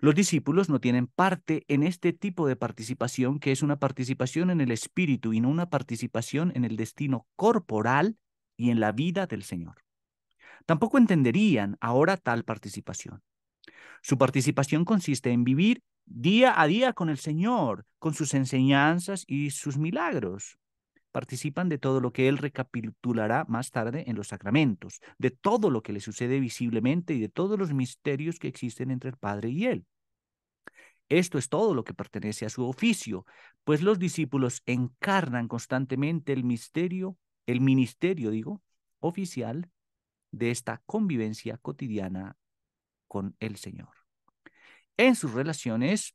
Los discípulos no tienen parte en este tipo de participación, que es una participación en el espíritu y no una participación en el destino corporal y en la vida del Señor. Tampoco entenderían ahora tal participación. Su participación consiste en vivir día a día con el Señor, con sus enseñanzas y sus milagros participan de todo lo que él recapitulará más tarde en los sacramentos, de todo lo que le sucede visiblemente y de todos los misterios que existen entre el Padre y él. Esto es todo lo que pertenece a su oficio, pues los discípulos encarnan constantemente el misterio, el ministerio, digo, oficial de esta convivencia cotidiana con el Señor. En sus relaciones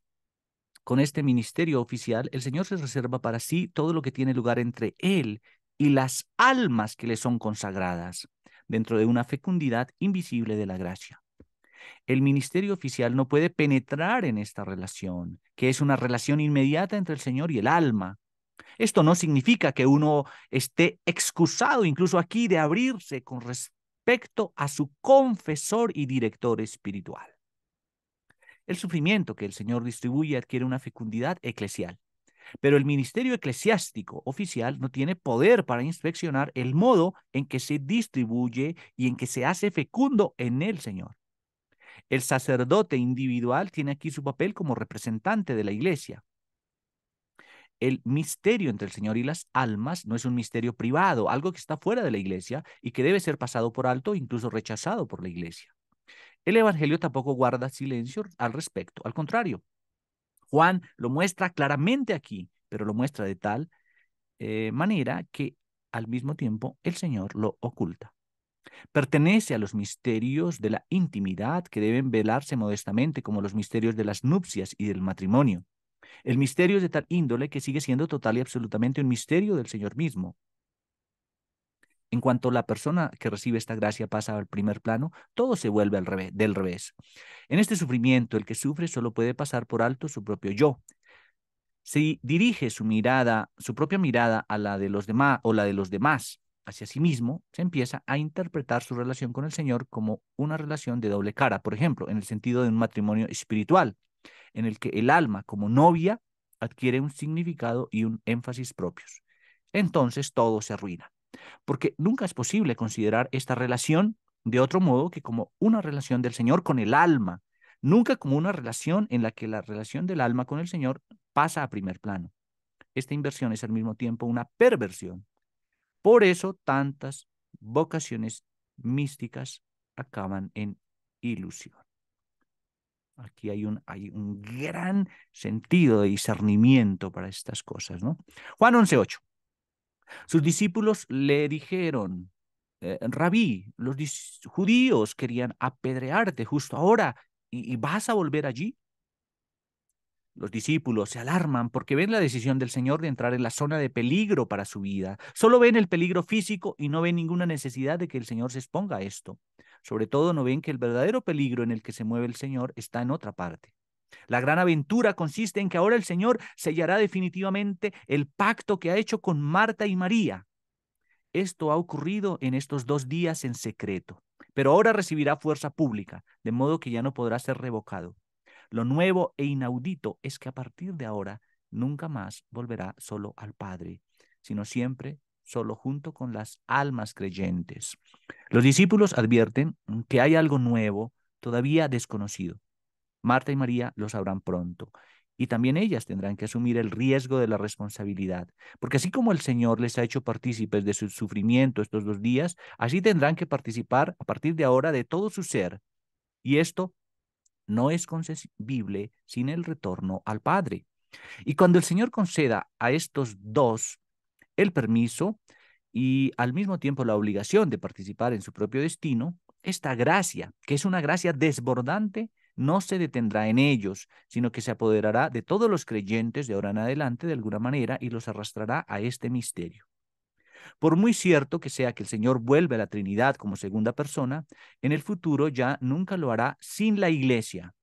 con este ministerio oficial, el Señor se reserva para sí todo lo que tiene lugar entre Él y las almas que le son consagradas, dentro de una fecundidad invisible de la gracia. El ministerio oficial no puede penetrar en esta relación, que es una relación inmediata entre el Señor y el alma. Esto no significa que uno esté excusado incluso aquí de abrirse con respecto a su confesor y director espiritual. El sufrimiento que el Señor distribuye adquiere una fecundidad eclesial. Pero el ministerio eclesiástico oficial no tiene poder para inspeccionar el modo en que se distribuye y en que se hace fecundo en el Señor. El sacerdote individual tiene aquí su papel como representante de la iglesia. El misterio entre el Señor y las almas no es un misterio privado, algo que está fuera de la iglesia y que debe ser pasado por alto, incluso rechazado por la iglesia. El Evangelio tampoco guarda silencio al respecto, al contrario. Juan lo muestra claramente aquí, pero lo muestra de tal eh, manera que al mismo tiempo el Señor lo oculta. Pertenece a los misterios de la intimidad que deben velarse modestamente como los misterios de las nupcias y del matrimonio. El misterio es de tal índole que sigue siendo total y absolutamente un misterio del Señor mismo. En cuanto la persona que recibe esta gracia pasa al primer plano, todo se vuelve al revés, del revés. En este sufrimiento, el que sufre solo puede pasar por alto su propio yo. Si dirige su mirada, su propia mirada a la de los demás o la de los demás hacia sí mismo, se empieza a interpretar su relación con el Señor como una relación de doble cara, por ejemplo, en el sentido de un matrimonio espiritual, en el que el alma como novia adquiere un significado y un énfasis propios. Entonces todo se arruina porque nunca es posible considerar esta relación de otro modo que como una relación del Señor con el alma, nunca como una relación en la que la relación del alma con el Señor pasa a primer plano. Esta inversión es al mismo tiempo una perversión. Por eso tantas vocaciones místicas acaban en ilusión. Aquí hay un, hay un gran sentido de discernimiento para estas cosas, ¿no? Juan 11.8. Sus discípulos le dijeron, eh, Rabí, los judíos querían apedrearte justo ahora y, vas a volver allí. Los discípulos se alarman porque ven la decisión del Señor de entrar en la zona de peligro para su vida. Solo ven el peligro físico y no ven ninguna necesidad de que el Señor se exponga a esto. Sobre todo no ven que el verdadero peligro en el que se mueve el Señor está en otra parte. La gran aventura consiste en que ahora el Señor sellará definitivamente el pacto que ha hecho con Marta y María. Esto ha ocurrido en estos dos días en secreto, pero ahora recibirá fuerza pública, de modo que ya no podrá ser revocado. Lo nuevo e inaudito es que a partir de ahora nunca más volverá solo al Padre, sino siempre solo junto con las almas creyentes. Los discípulos advierten que hay algo nuevo, todavía desconocido. Marta y María lo sabrán pronto. Y también ellas tendrán que asumir el riesgo de la responsabilidad, porque así como el Señor les ha hecho partícipes de su sufrimiento estos dos días, así tendrán que participar a partir de ahora de todo su ser. Y esto no es concebible sin el retorno al Padre. Y cuando el Señor conceda a estos dos el permiso y al mismo tiempo la obligación de participar en su propio destino, esta gracia, que es una gracia desbordante, no se detendrá en ellos, sino que se apoderará de todos los creyentes de ahora en adelante de alguna manera y los arrastrará a este misterio. Por muy cierto que sea que el Señor vuelve a la Trinidad como segunda persona, en el futuro ya nunca lo hará sin la Iglesia.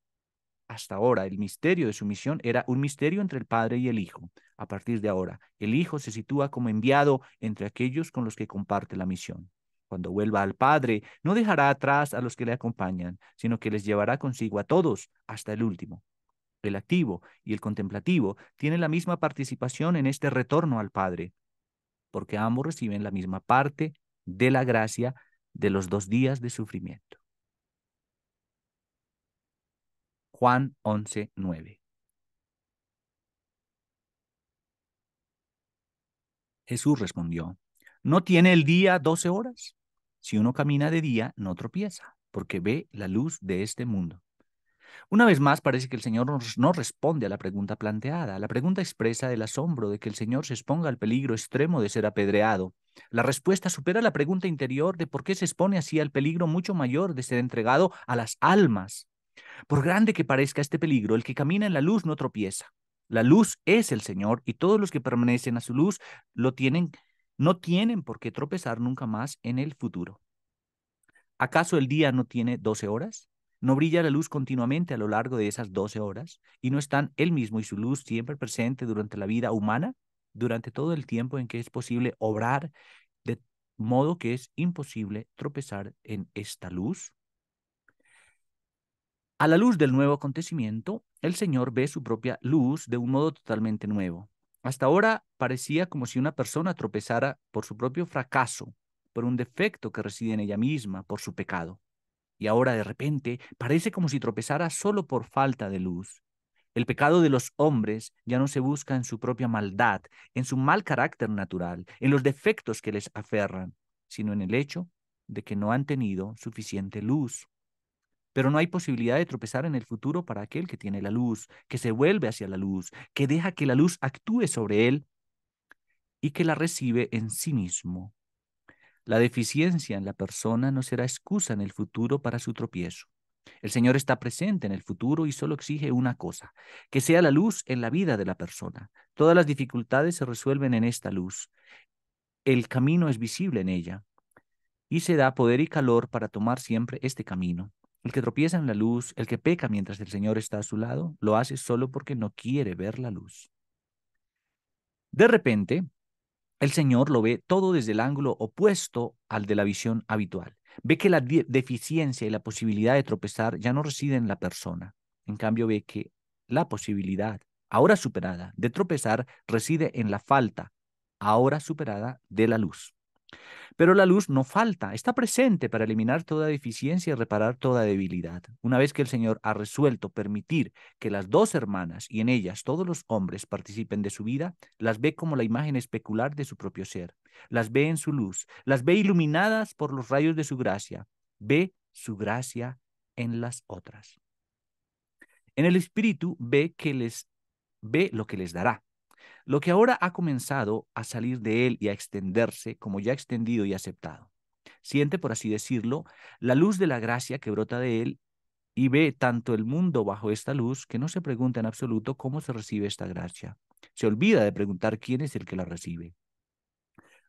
Hasta ahora el misterio de su misión era un misterio entre el Padre y el Hijo. A partir de ahora, el Hijo se sitúa como enviado entre aquellos con los que comparte la misión. Cuando vuelva al Padre, no dejará atrás a los que le acompañan, sino que les llevará consigo a todos hasta el último. El activo y el contemplativo tienen la misma participación en este retorno al Padre, porque ambos reciben la misma parte de la gracia de los dos días de sufrimiento. Juan 11, 9. Jesús respondió, ¿no tiene el día doce horas? Si uno camina de día, no tropieza, porque ve la luz de este mundo. Una vez más, parece que el Señor no responde a la pregunta planteada. La pregunta expresa del asombro de que el Señor se exponga al peligro extremo de ser apedreado. La respuesta supera la pregunta interior de por qué se expone así al peligro mucho mayor de ser entregado a las almas. Por grande que parezca este peligro, el que camina en la luz no tropieza. La luz es el Señor y todos los que permanecen a su luz lo tienen no tienen por qué tropezar nunca más en el futuro. ¿Acaso el día no tiene 12 horas? ¿No brilla la luz continuamente a lo largo de esas 12 horas? ¿Y no están él mismo y su luz siempre presente durante la vida humana? Durante todo el tiempo en que es posible obrar, de modo que es imposible tropezar en esta luz. A la luz del nuevo acontecimiento, el Señor ve su propia luz de un modo totalmente nuevo. Hasta ahora parecía como si una persona tropezara por su propio fracaso, por un defecto que reside en ella misma, por su pecado. Y ahora de repente parece como si tropezara solo por falta de luz. El pecado de los hombres ya no se busca en su propia maldad, en su mal carácter natural, en los defectos que les aferran, sino en el hecho de que no han tenido suficiente luz pero no hay posibilidad de tropezar en el futuro para aquel que tiene la luz, que se vuelve hacia la luz, que deja que la luz actúe sobre él y que la recibe en sí mismo. La deficiencia en la persona no será excusa en el futuro para su tropiezo. El Señor está presente en el futuro y solo exige una cosa, que sea la luz en la vida de la persona. Todas las dificultades se resuelven en esta luz. El camino es visible en ella y se da poder y calor para tomar siempre este camino. El que tropieza en la luz, el que peca mientras el Señor está a su lado, lo hace solo porque no quiere ver la luz. De repente, el Señor lo ve todo desde el ángulo opuesto al de la visión habitual. Ve que la deficiencia y la posibilidad de tropezar ya no reside en la persona. En cambio, ve que la posibilidad, ahora superada, de tropezar reside en la falta, ahora superada, de la luz. Pero la luz no falta, está presente para eliminar toda deficiencia y reparar toda debilidad. Una vez que el Señor ha resuelto permitir que las dos hermanas y en ellas todos los hombres participen de su vida, las ve como la imagen especular de su propio ser, las ve en su luz, las ve iluminadas por los rayos de su gracia, ve su gracia en las otras. En el Espíritu ve que les ve lo que les dará, lo que ahora ha comenzado a salir de él y a extenderse como ya extendido y aceptado. Siente, por así decirlo, la luz de la gracia que brota de él y ve tanto el mundo bajo esta luz que no se pregunta en absoluto cómo se recibe esta gracia. Se olvida de preguntar quién es el que la recibe.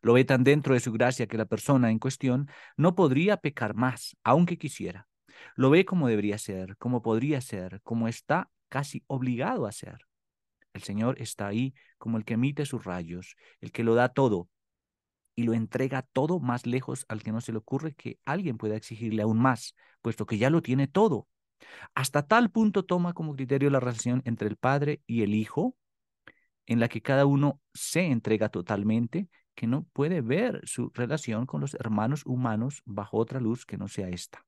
Lo ve tan dentro de su gracia que la persona en cuestión no podría pecar más, aunque quisiera. Lo ve como debería ser, como podría ser, como está casi obligado a ser. El Señor está ahí como el que emite sus rayos, el que lo da todo y lo entrega todo más lejos al que no se le ocurre que alguien pueda exigirle aún más, puesto que ya lo tiene todo. Hasta tal punto toma como criterio la relación entre el Padre y el Hijo, en la que cada uno se entrega totalmente, que no puede ver su relación con los hermanos humanos bajo otra luz que no sea esta.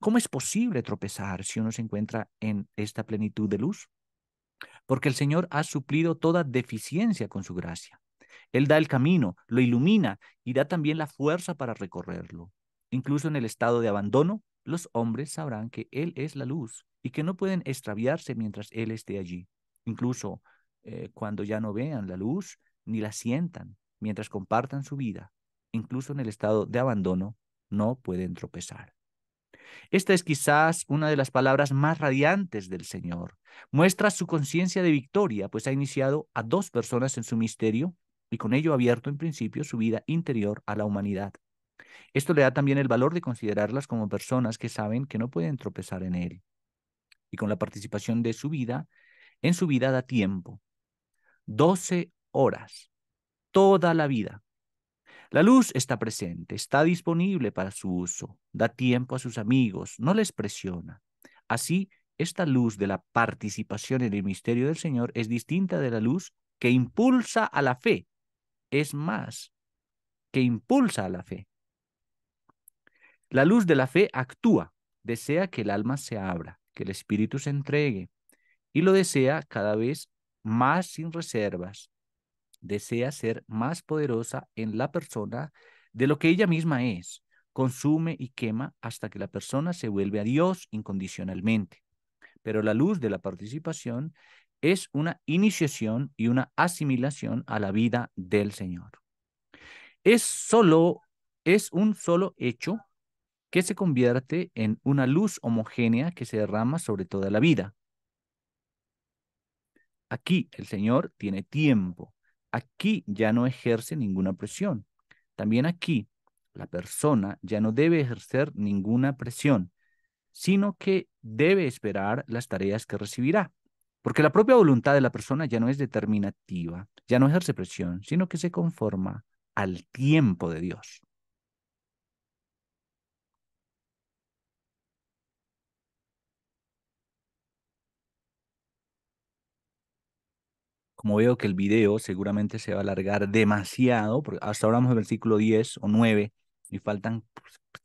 ¿Cómo es posible tropezar si uno se encuentra en esta plenitud de luz? porque el Señor ha suplido toda deficiencia con su gracia. Él da el camino, lo ilumina y da también la fuerza para recorrerlo. Incluso en el estado de abandono, los hombres sabrán que Él es la luz y que no pueden extraviarse mientras Él esté allí. Incluso eh, cuando ya no vean la luz ni la sientan, mientras compartan su vida, incluso en el estado de abandono, no pueden tropezar. Esta es quizás una de las palabras más radiantes del Señor. Muestra su conciencia de victoria, pues ha iniciado a dos personas en su misterio y con ello ha abierto en principio su vida interior a la humanidad. Esto le da también el valor de considerarlas como personas que saben que no pueden tropezar en él. Y con la participación de su vida, en su vida da tiempo. Doce horas, toda la vida, la luz está presente, está disponible para su uso, da tiempo a sus amigos, no les presiona. Así, esta luz de la participación en el misterio del Señor es distinta de la luz que impulsa a la fe. Es más, que impulsa a la fe. La luz de la fe actúa, desea que el alma se abra, que el espíritu se entregue, y lo desea cada vez más sin reservas, desea ser más poderosa en la persona de lo que ella misma es, consume y quema hasta que la persona se vuelve a Dios incondicionalmente. Pero la luz de la participación es una iniciación y una asimilación a la vida del Señor. Es solo es un solo hecho que se convierte en una luz homogénea que se derrama sobre toda la vida. Aquí el Señor tiene tiempo Aquí ya no ejerce ninguna presión. También aquí la persona ya no debe ejercer ninguna presión, sino que debe esperar las tareas que recibirá, porque la propia voluntad de la persona ya no es determinativa, ya no ejerce presión, sino que se conforma al tiempo de Dios. como veo que el video seguramente se va a alargar demasiado, porque hasta ahora vamos al versículo 10 o 9 y faltan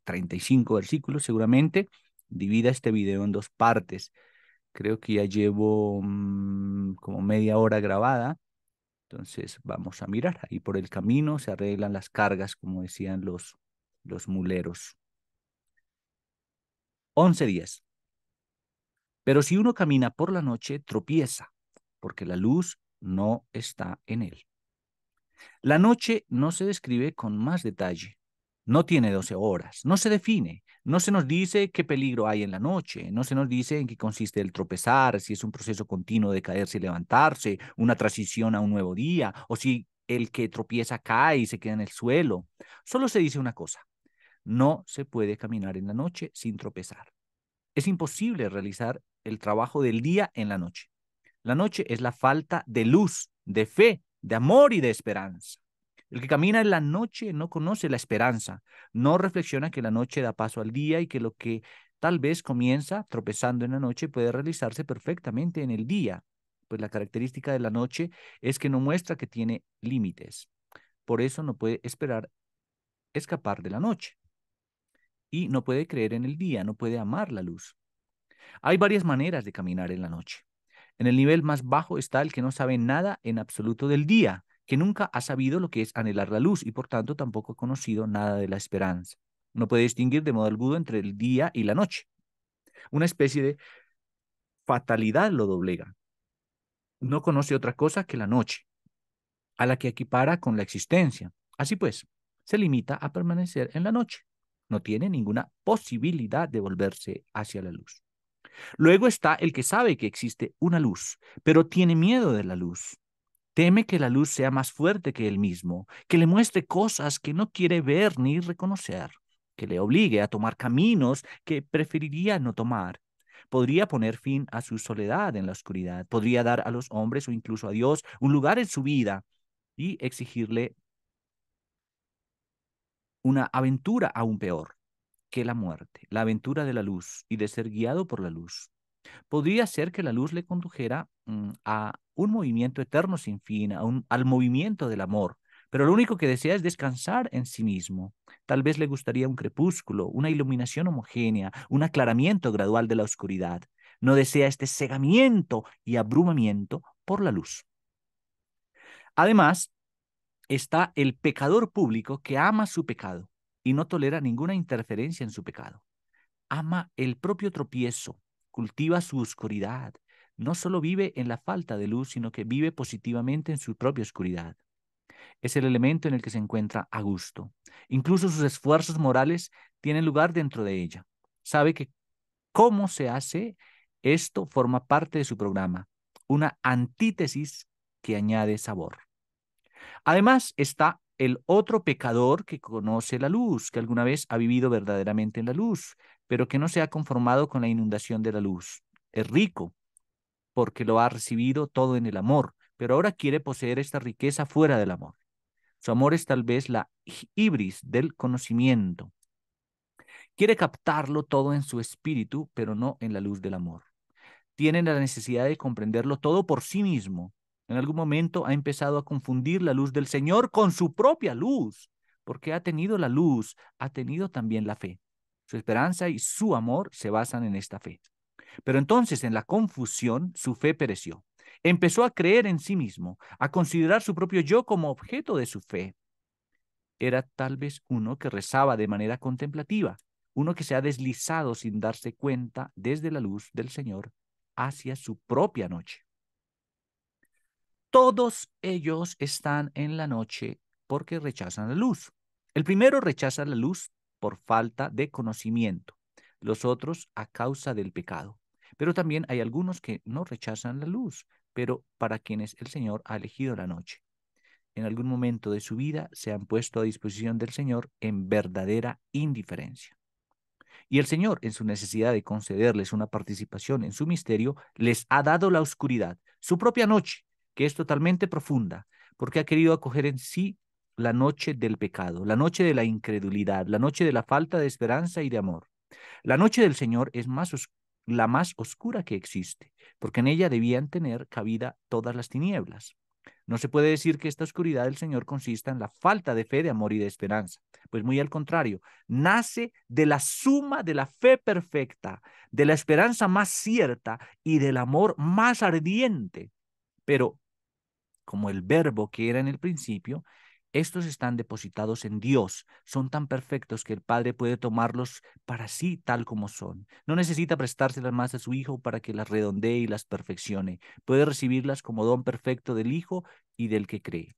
35 pues, versículos seguramente, divida este video en dos partes. Creo que ya llevo mm, como media hora grabada, entonces vamos a mirar. Ahí por el camino se arreglan las cargas, como decían los, los muleros. 11 días. Pero si uno camina por la noche, tropieza, porque la luz no está en él. La noche no se describe con más detalle. No tiene 12 horas, no se define, no se nos dice qué peligro hay en la noche, no se nos dice en qué consiste el tropezar, si es un proceso continuo de caerse y levantarse, una transición a un nuevo día, o si el que tropieza cae y se queda en el suelo. Solo se dice una cosa, no se puede caminar en la noche sin tropezar. Es imposible realizar el trabajo del día en la noche. La noche es la falta de luz, de fe, de amor y de esperanza. El que camina en la noche no conoce la esperanza, no reflexiona que la noche da paso al día y que lo que tal vez comienza tropezando en la noche puede realizarse perfectamente en el día, pues la característica de la noche es que no muestra que tiene límites. Por eso no puede esperar escapar de la noche. Y no puede creer en el día, no puede amar la luz. Hay varias maneras de caminar en la noche. En el nivel más bajo está el que no sabe nada en absoluto del día, que nunca ha sabido lo que es anhelar la luz y por tanto tampoco ha conocido nada de la esperanza. No puede distinguir de modo alguno entre el día y la noche. Una especie de fatalidad lo doblega. No conoce otra cosa que la noche, a la que equipara con la existencia. Así pues, se limita a permanecer en la noche. No tiene ninguna posibilidad de volverse hacia la luz. Luego está el que sabe que existe una luz, pero tiene miedo de la luz. Teme que la luz sea más fuerte que él mismo, que le muestre cosas que no quiere ver ni reconocer, que le obligue a tomar caminos que preferiría no tomar. Podría poner fin a su soledad en la oscuridad, podría dar a los hombres o incluso a Dios un lugar en su vida y exigirle una aventura aún peor que la muerte, la aventura de la luz y de ser guiado por la luz. Podría ser que la luz le condujera mm, a un movimiento eterno sin fin, al movimiento del amor, pero lo único que desea es descansar en sí mismo. Tal vez le gustaría un crepúsculo, una iluminación homogénea, un aclaramiento gradual de la oscuridad. No desea este cegamiento y abrumamiento por la luz. Además, está el pecador público que ama su pecado y no tolera ninguna interferencia en su pecado. Ama el propio tropiezo, cultiva su oscuridad. No solo vive en la falta de luz, sino que vive positivamente en su propia oscuridad. Es el elemento en el que se encuentra a gusto. Incluso sus esfuerzos morales tienen lugar dentro de ella. Sabe que cómo se hace esto forma parte de su programa, una antítesis que añade sabor. Además está el otro pecador que conoce la luz, que alguna vez ha vivido verdaderamente en la luz, pero que no se ha conformado con la inundación de la luz. Es rico, porque lo ha recibido todo en el amor, pero ahora quiere poseer esta riqueza fuera del amor. Su amor es tal vez la ibris del conocimiento. Quiere captarlo todo en su espíritu, pero no en la luz del amor. Tiene la necesidad de comprenderlo todo por sí mismo, en algún momento ha empezado a confundir la luz del Señor con su propia luz, porque ha tenido la luz, ha tenido también la fe. Su esperanza y su amor se basan en esta fe. Pero entonces en la confusión su fe pereció. Empezó a creer en sí mismo, a considerar su propio yo como objeto de su fe. Era tal vez uno que rezaba de manera contemplativa, uno que se ha deslizado sin darse cuenta desde la luz del Señor hacia su propia noche. Todos ellos están en la noche porque rechazan la luz. El primero rechaza la luz por falta de conocimiento, los otros a causa del pecado. Pero también hay algunos que no rechazan la luz, pero para quienes el Señor ha elegido la noche. En algún momento de su vida se han puesto a disposición del Señor en verdadera indiferencia. Y el Señor, en su necesidad de concederles una participación en su misterio, les ha dado la oscuridad, su propia noche, que es totalmente profunda, porque ha querido acoger en sí la noche del pecado, la noche de la incredulidad, la noche de la falta de esperanza y de amor. La noche del Señor es más la más oscura que existe, porque en ella debían tener cabida todas las tinieblas. No se puede decir que esta oscuridad del Señor consista en la falta de fe, de amor y de esperanza, pues muy al contrario, nace de la suma de la fe perfecta, de la esperanza más cierta y del amor más ardiente. Pero como el verbo que era en el principio, estos están depositados en Dios, son tan perfectos que el Padre puede tomarlos para sí tal como son. No necesita prestárselas más a su Hijo para que las redondee y las perfeccione. Puede recibirlas como don perfecto del Hijo y del que cree.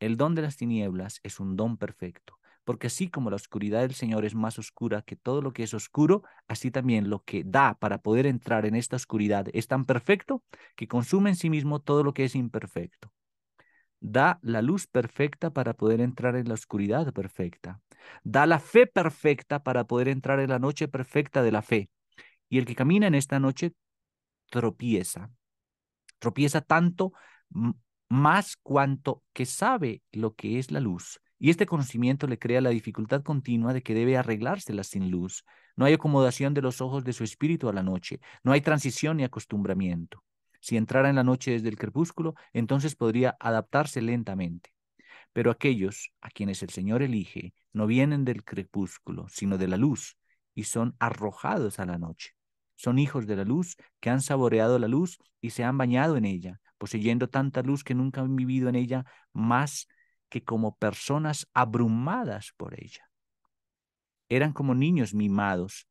El don de las tinieblas es un don perfecto porque así como la oscuridad del Señor es más oscura que todo lo que es oscuro, así también lo que da para poder entrar en esta oscuridad es tan perfecto que consume en sí mismo todo lo que es imperfecto. Da la luz perfecta para poder entrar en la oscuridad perfecta. Da la fe perfecta para poder entrar en la noche perfecta de la fe. Y el que camina en esta noche tropieza. Tropieza tanto más cuanto que sabe lo que es la luz y este conocimiento le crea la dificultad continua de que debe arreglársela sin luz. No hay acomodación de los ojos de su espíritu a la noche. No hay transición ni acostumbramiento. Si entrara en la noche desde el crepúsculo, entonces podría adaptarse lentamente. Pero aquellos a quienes el Señor elige no vienen del crepúsculo, sino de la luz, y son arrojados a la noche. Son hijos de la luz que han saboreado la luz y se han bañado en ella, poseyendo tanta luz que nunca han vivido en ella más que como personas abrumadas por ella. Eran como niños mimados.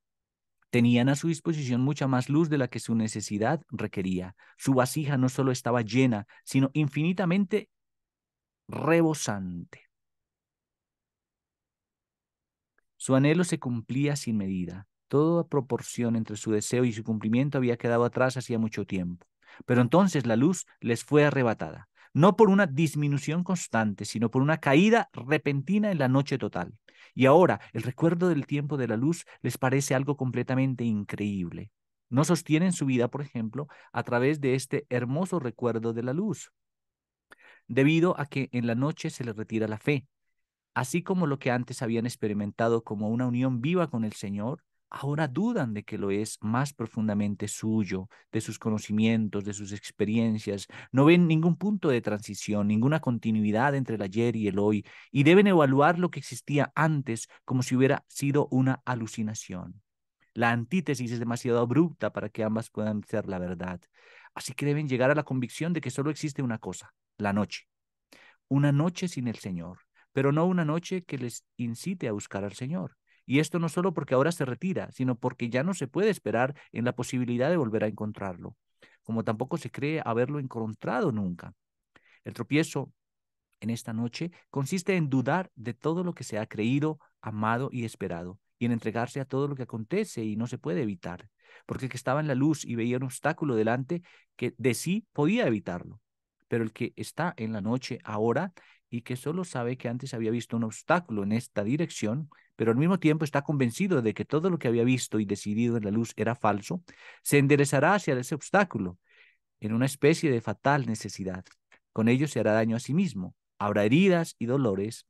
Tenían a su disposición mucha más luz de la que su necesidad requería. Su vasija no solo estaba llena, sino infinitamente rebosante. Su anhelo se cumplía sin medida. Toda proporción entre su deseo y su cumplimiento había quedado atrás hacía mucho tiempo. Pero entonces la luz les fue arrebatada no por una disminución constante, sino por una caída repentina en la noche total. Y ahora el recuerdo del tiempo de la luz les parece algo completamente increíble. No sostienen su vida, por ejemplo, a través de este hermoso recuerdo de la luz, debido a que en la noche se les retira la fe. Así como lo que antes habían experimentado como una unión viva con el Señor, ahora dudan de que lo es más profundamente suyo, de sus conocimientos, de sus experiencias. No ven ningún punto de transición, ninguna continuidad entre el ayer y el hoy, y deben evaluar lo que existía antes como si hubiera sido una alucinación. La antítesis es demasiado abrupta para que ambas puedan ser la verdad. Así que deben llegar a la convicción de que solo existe una cosa, la noche. Una noche sin el Señor, pero no una noche que les incite a buscar al Señor y esto no solo porque ahora se retira, sino porque ya no se puede esperar en la posibilidad de volver a encontrarlo, como tampoco se cree haberlo encontrado nunca. El tropiezo en esta noche consiste en dudar de todo lo que se ha creído, amado y esperado, y en entregarse a todo lo que acontece y no se puede evitar, porque el que estaba en la luz y veía un obstáculo delante que de sí podía evitarlo. Pero el que está en la noche ahora y que solo sabe que antes había visto un obstáculo en esta dirección, pero al mismo tiempo está convencido de que todo lo que había visto y decidido en la luz era falso, se enderezará hacia ese obstáculo en una especie de fatal necesidad. Con ello se hará daño a sí mismo, habrá heridas y dolores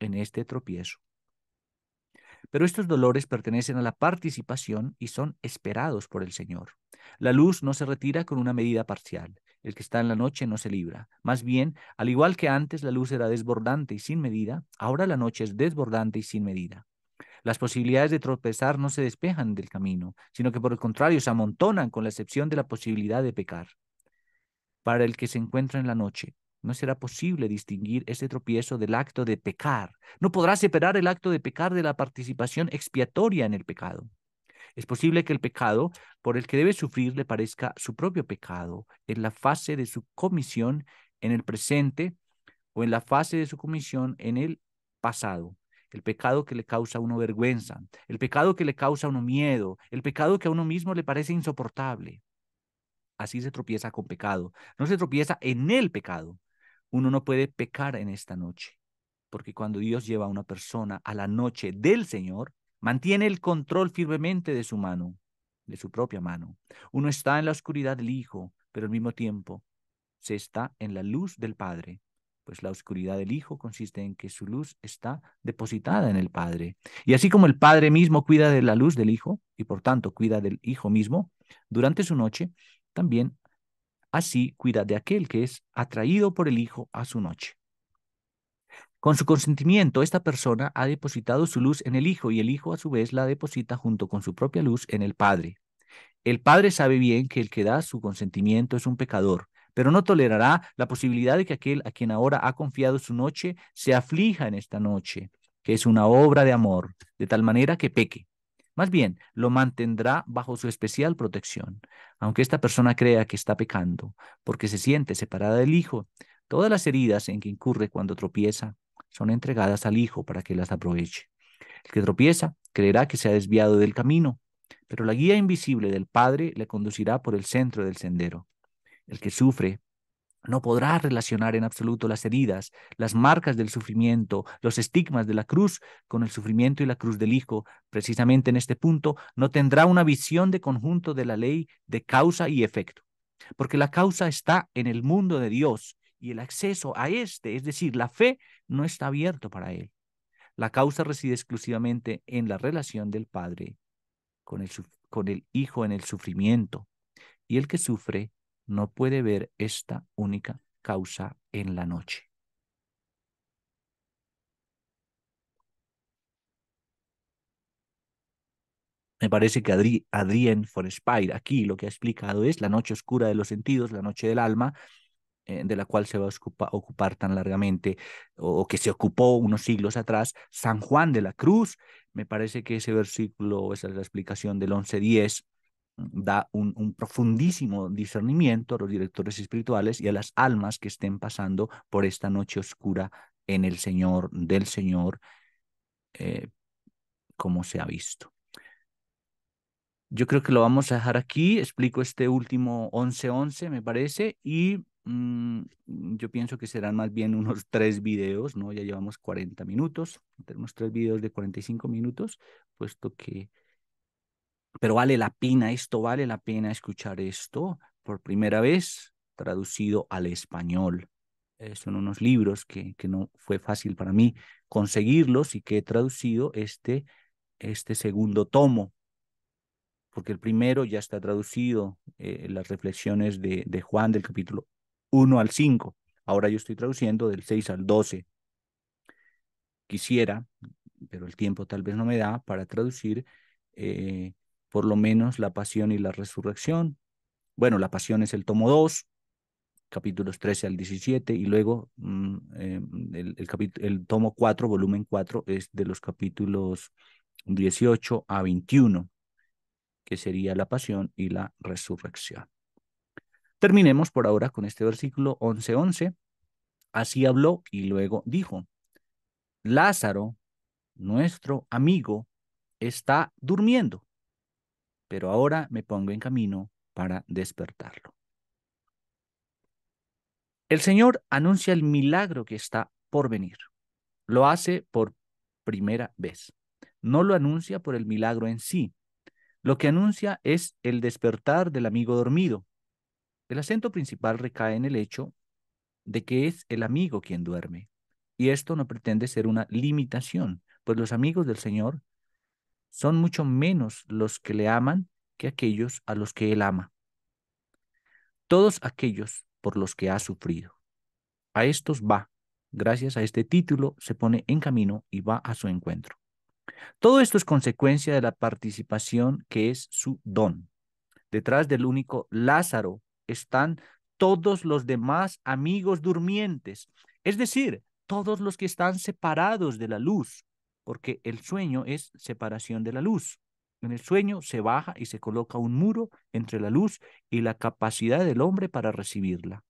en este tropiezo. Pero estos dolores pertenecen a la participación y son esperados por el Señor. La luz no se retira con una medida parcial. El que está en la noche no se libra. Más bien, al igual que antes la luz era desbordante y sin medida, ahora la noche es desbordante y sin medida. Las posibilidades de tropezar no se despejan del camino, sino que por el contrario se amontonan con la excepción de la posibilidad de pecar. Para el que se encuentra en la noche, no será posible distinguir ese tropiezo del acto de pecar. No podrá separar el acto de pecar de la participación expiatoria en el pecado. Es posible que el pecado por el que debe sufrir le parezca su propio pecado en la fase de su comisión en el presente o en la fase de su comisión en el pasado el pecado que le causa a uno vergüenza, el pecado que le causa a uno miedo, el pecado que a uno mismo le parece insoportable. Así se tropieza con pecado. No se tropieza en el pecado. Uno no puede pecar en esta noche, porque cuando Dios lleva a una persona a la noche del Señor, mantiene el control firmemente de su mano, de su propia mano. Uno está en la oscuridad del Hijo, pero al mismo tiempo se está en la luz del Padre pues la oscuridad del Hijo consiste en que su luz está depositada en el Padre. Y así como el Padre mismo cuida de la luz del Hijo, y por tanto cuida del Hijo mismo, durante su noche, también así cuida de aquel que es atraído por el Hijo a su noche. Con su consentimiento, esta persona ha depositado su luz en el Hijo y el Hijo a su vez la deposita junto con su propia luz en el Padre. El Padre sabe bien que el que da su consentimiento es un pecador pero no tolerará la posibilidad de que aquel a quien ahora ha confiado su noche se aflija en esta noche, que es una obra de amor, de tal manera que peque. Más bien, lo mantendrá bajo su especial protección, aunque esta persona crea que está pecando, porque se siente separada del Hijo. Todas las heridas en que incurre cuando tropieza son entregadas al Hijo para que las aproveche. El que tropieza creerá que se ha desviado del camino, pero la guía invisible del Padre le conducirá por el centro del sendero. El que sufre no podrá relacionar en absoluto las heridas, las marcas del sufrimiento, los estigmas de la cruz con el sufrimiento y la cruz del Hijo. Precisamente en este punto no tendrá una visión de conjunto de la ley de causa y efecto, porque la causa está en el mundo de Dios y el acceso a éste, es decir, la fe, no está abierto para él. La causa reside exclusivamente en la relación del Padre con el, con el Hijo en el sufrimiento, y el que sufre no puede ver esta única causa en la noche. Me parece que Adri Adrien Forespire aquí lo que ha explicado es la noche oscura de los sentidos, la noche del alma, eh, de la cual se va a ocupar tan largamente o, que se ocupó unos siglos atrás San Juan de la Cruz. Me parece que ese versículo, esa es la explicación del 11.10 da un, profundísimo discernimiento a los directores espirituales y a las almas que estén pasando por esta noche oscura en el Señor, del Señor, eh, como se ha visto. Yo creo que lo vamos a dejar aquí. Explico este último 11-11, me parece, y mm, yo pienso que serán más bien unos tres videos, ¿no? Ya llevamos 40 minutos, tenemos tres videos de 45 minutos, puesto que pero vale la pena esto, vale la pena escuchar esto por primera vez traducido al español. Eh, son unos libros que, que, no fue fácil para mí conseguirlos y que he traducido este, este segundo tomo, porque el primero ya está traducido, eh, las reflexiones de, de Juan del capítulo 1 al 5. Ahora yo estoy traduciendo del 6 al 12. Quisiera, pero el tiempo tal vez no me da para traducir eh, por lo menos la pasión y la resurrección. Bueno, la pasión es el tomo 2, capítulos 13 al 17, y luego mm, eh, el, el, tomo 4, volumen 4, es de los capítulos 18 a 21, que sería la pasión y la resurrección. Terminemos por ahora con este versículo 11:11. 11. Así habló y luego dijo, Lázaro, nuestro amigo, está durmiendo, pero ahora me pongo en camino para despertarlo. El Señor anuncia el milagro que está por venir. Lo hace por primera vez. No lo anuncia por el milagro en sí. Lo que anuncia es el despertar del amigo dormido. El acento principal recae en el hecho de que es el amigo quien duerme. Y esto no pretende ser una limitación, pues los amigos del Señor son mucho menos los que le aman que aquellos a los que él ama. Todos aquellos por los que ha sufrido. A estos va, gracias a este título, se pone en camino y va a su encuentro. Todo esto es consecuencia de la participación que es su don. Detrás del único Lázaro están todos los demás amigos durmientes, es decir, todos los que están separados de la luz, porque el sueño es separación de la luz. En el sueño se baja y se coloca un muro entre la luz y la capacidad del hombre para recibirla.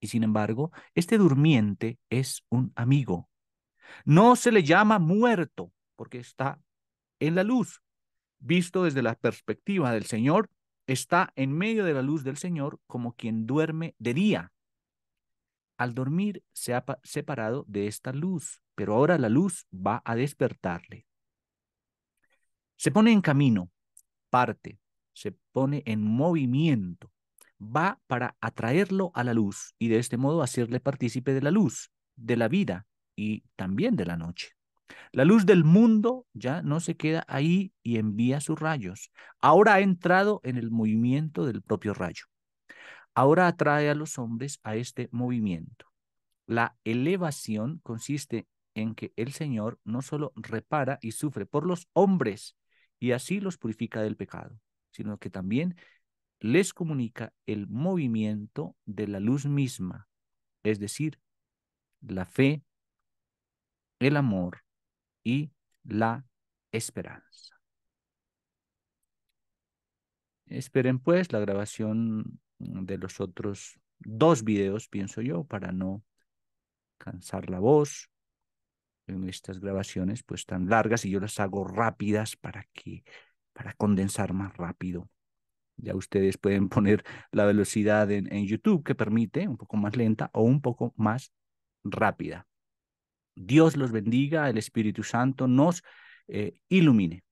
Y sin embargo, este durmiente es un amigo. No se le llama muerto porque está en la luz. Visto desde la perspectiva del Señor, está en medio de la luz del Señor como quien duerme de día. Al dormir se ha separado de esta luz pero ahora la luz va a despertarle. Se pone en camino, parte, se pone en movimiento, va para atraerlo a la luz y de este modo hacerle partícipe de la luz, de la vida y también de la noche. La luz del mundo ya no se queda ahí y envía sus rayos. Ahora ha entrado en el movimiento del propio rayo. Ahora atrae a los hombres a este movimiento. La elevación consiste en que el Señor no solo repara y sufre por los hombres y así los purifica del pecado, sino que también les comunica el movimiento de la luz misma, es decir, la fe, el amor y la esperanza. Esperen pues la grabación de los otros dos videos, pienso yo, para no cansar la voz en estas grabaciones pues tan largas y yo las hago rápidas para que para condensar más rápido. Ya ustedes pueden poner la velocidad en, YouTube que permite un poco más lenta o un poco más rápida. Dios los bendiga, el Espíritu Santo nos eh, ilumine.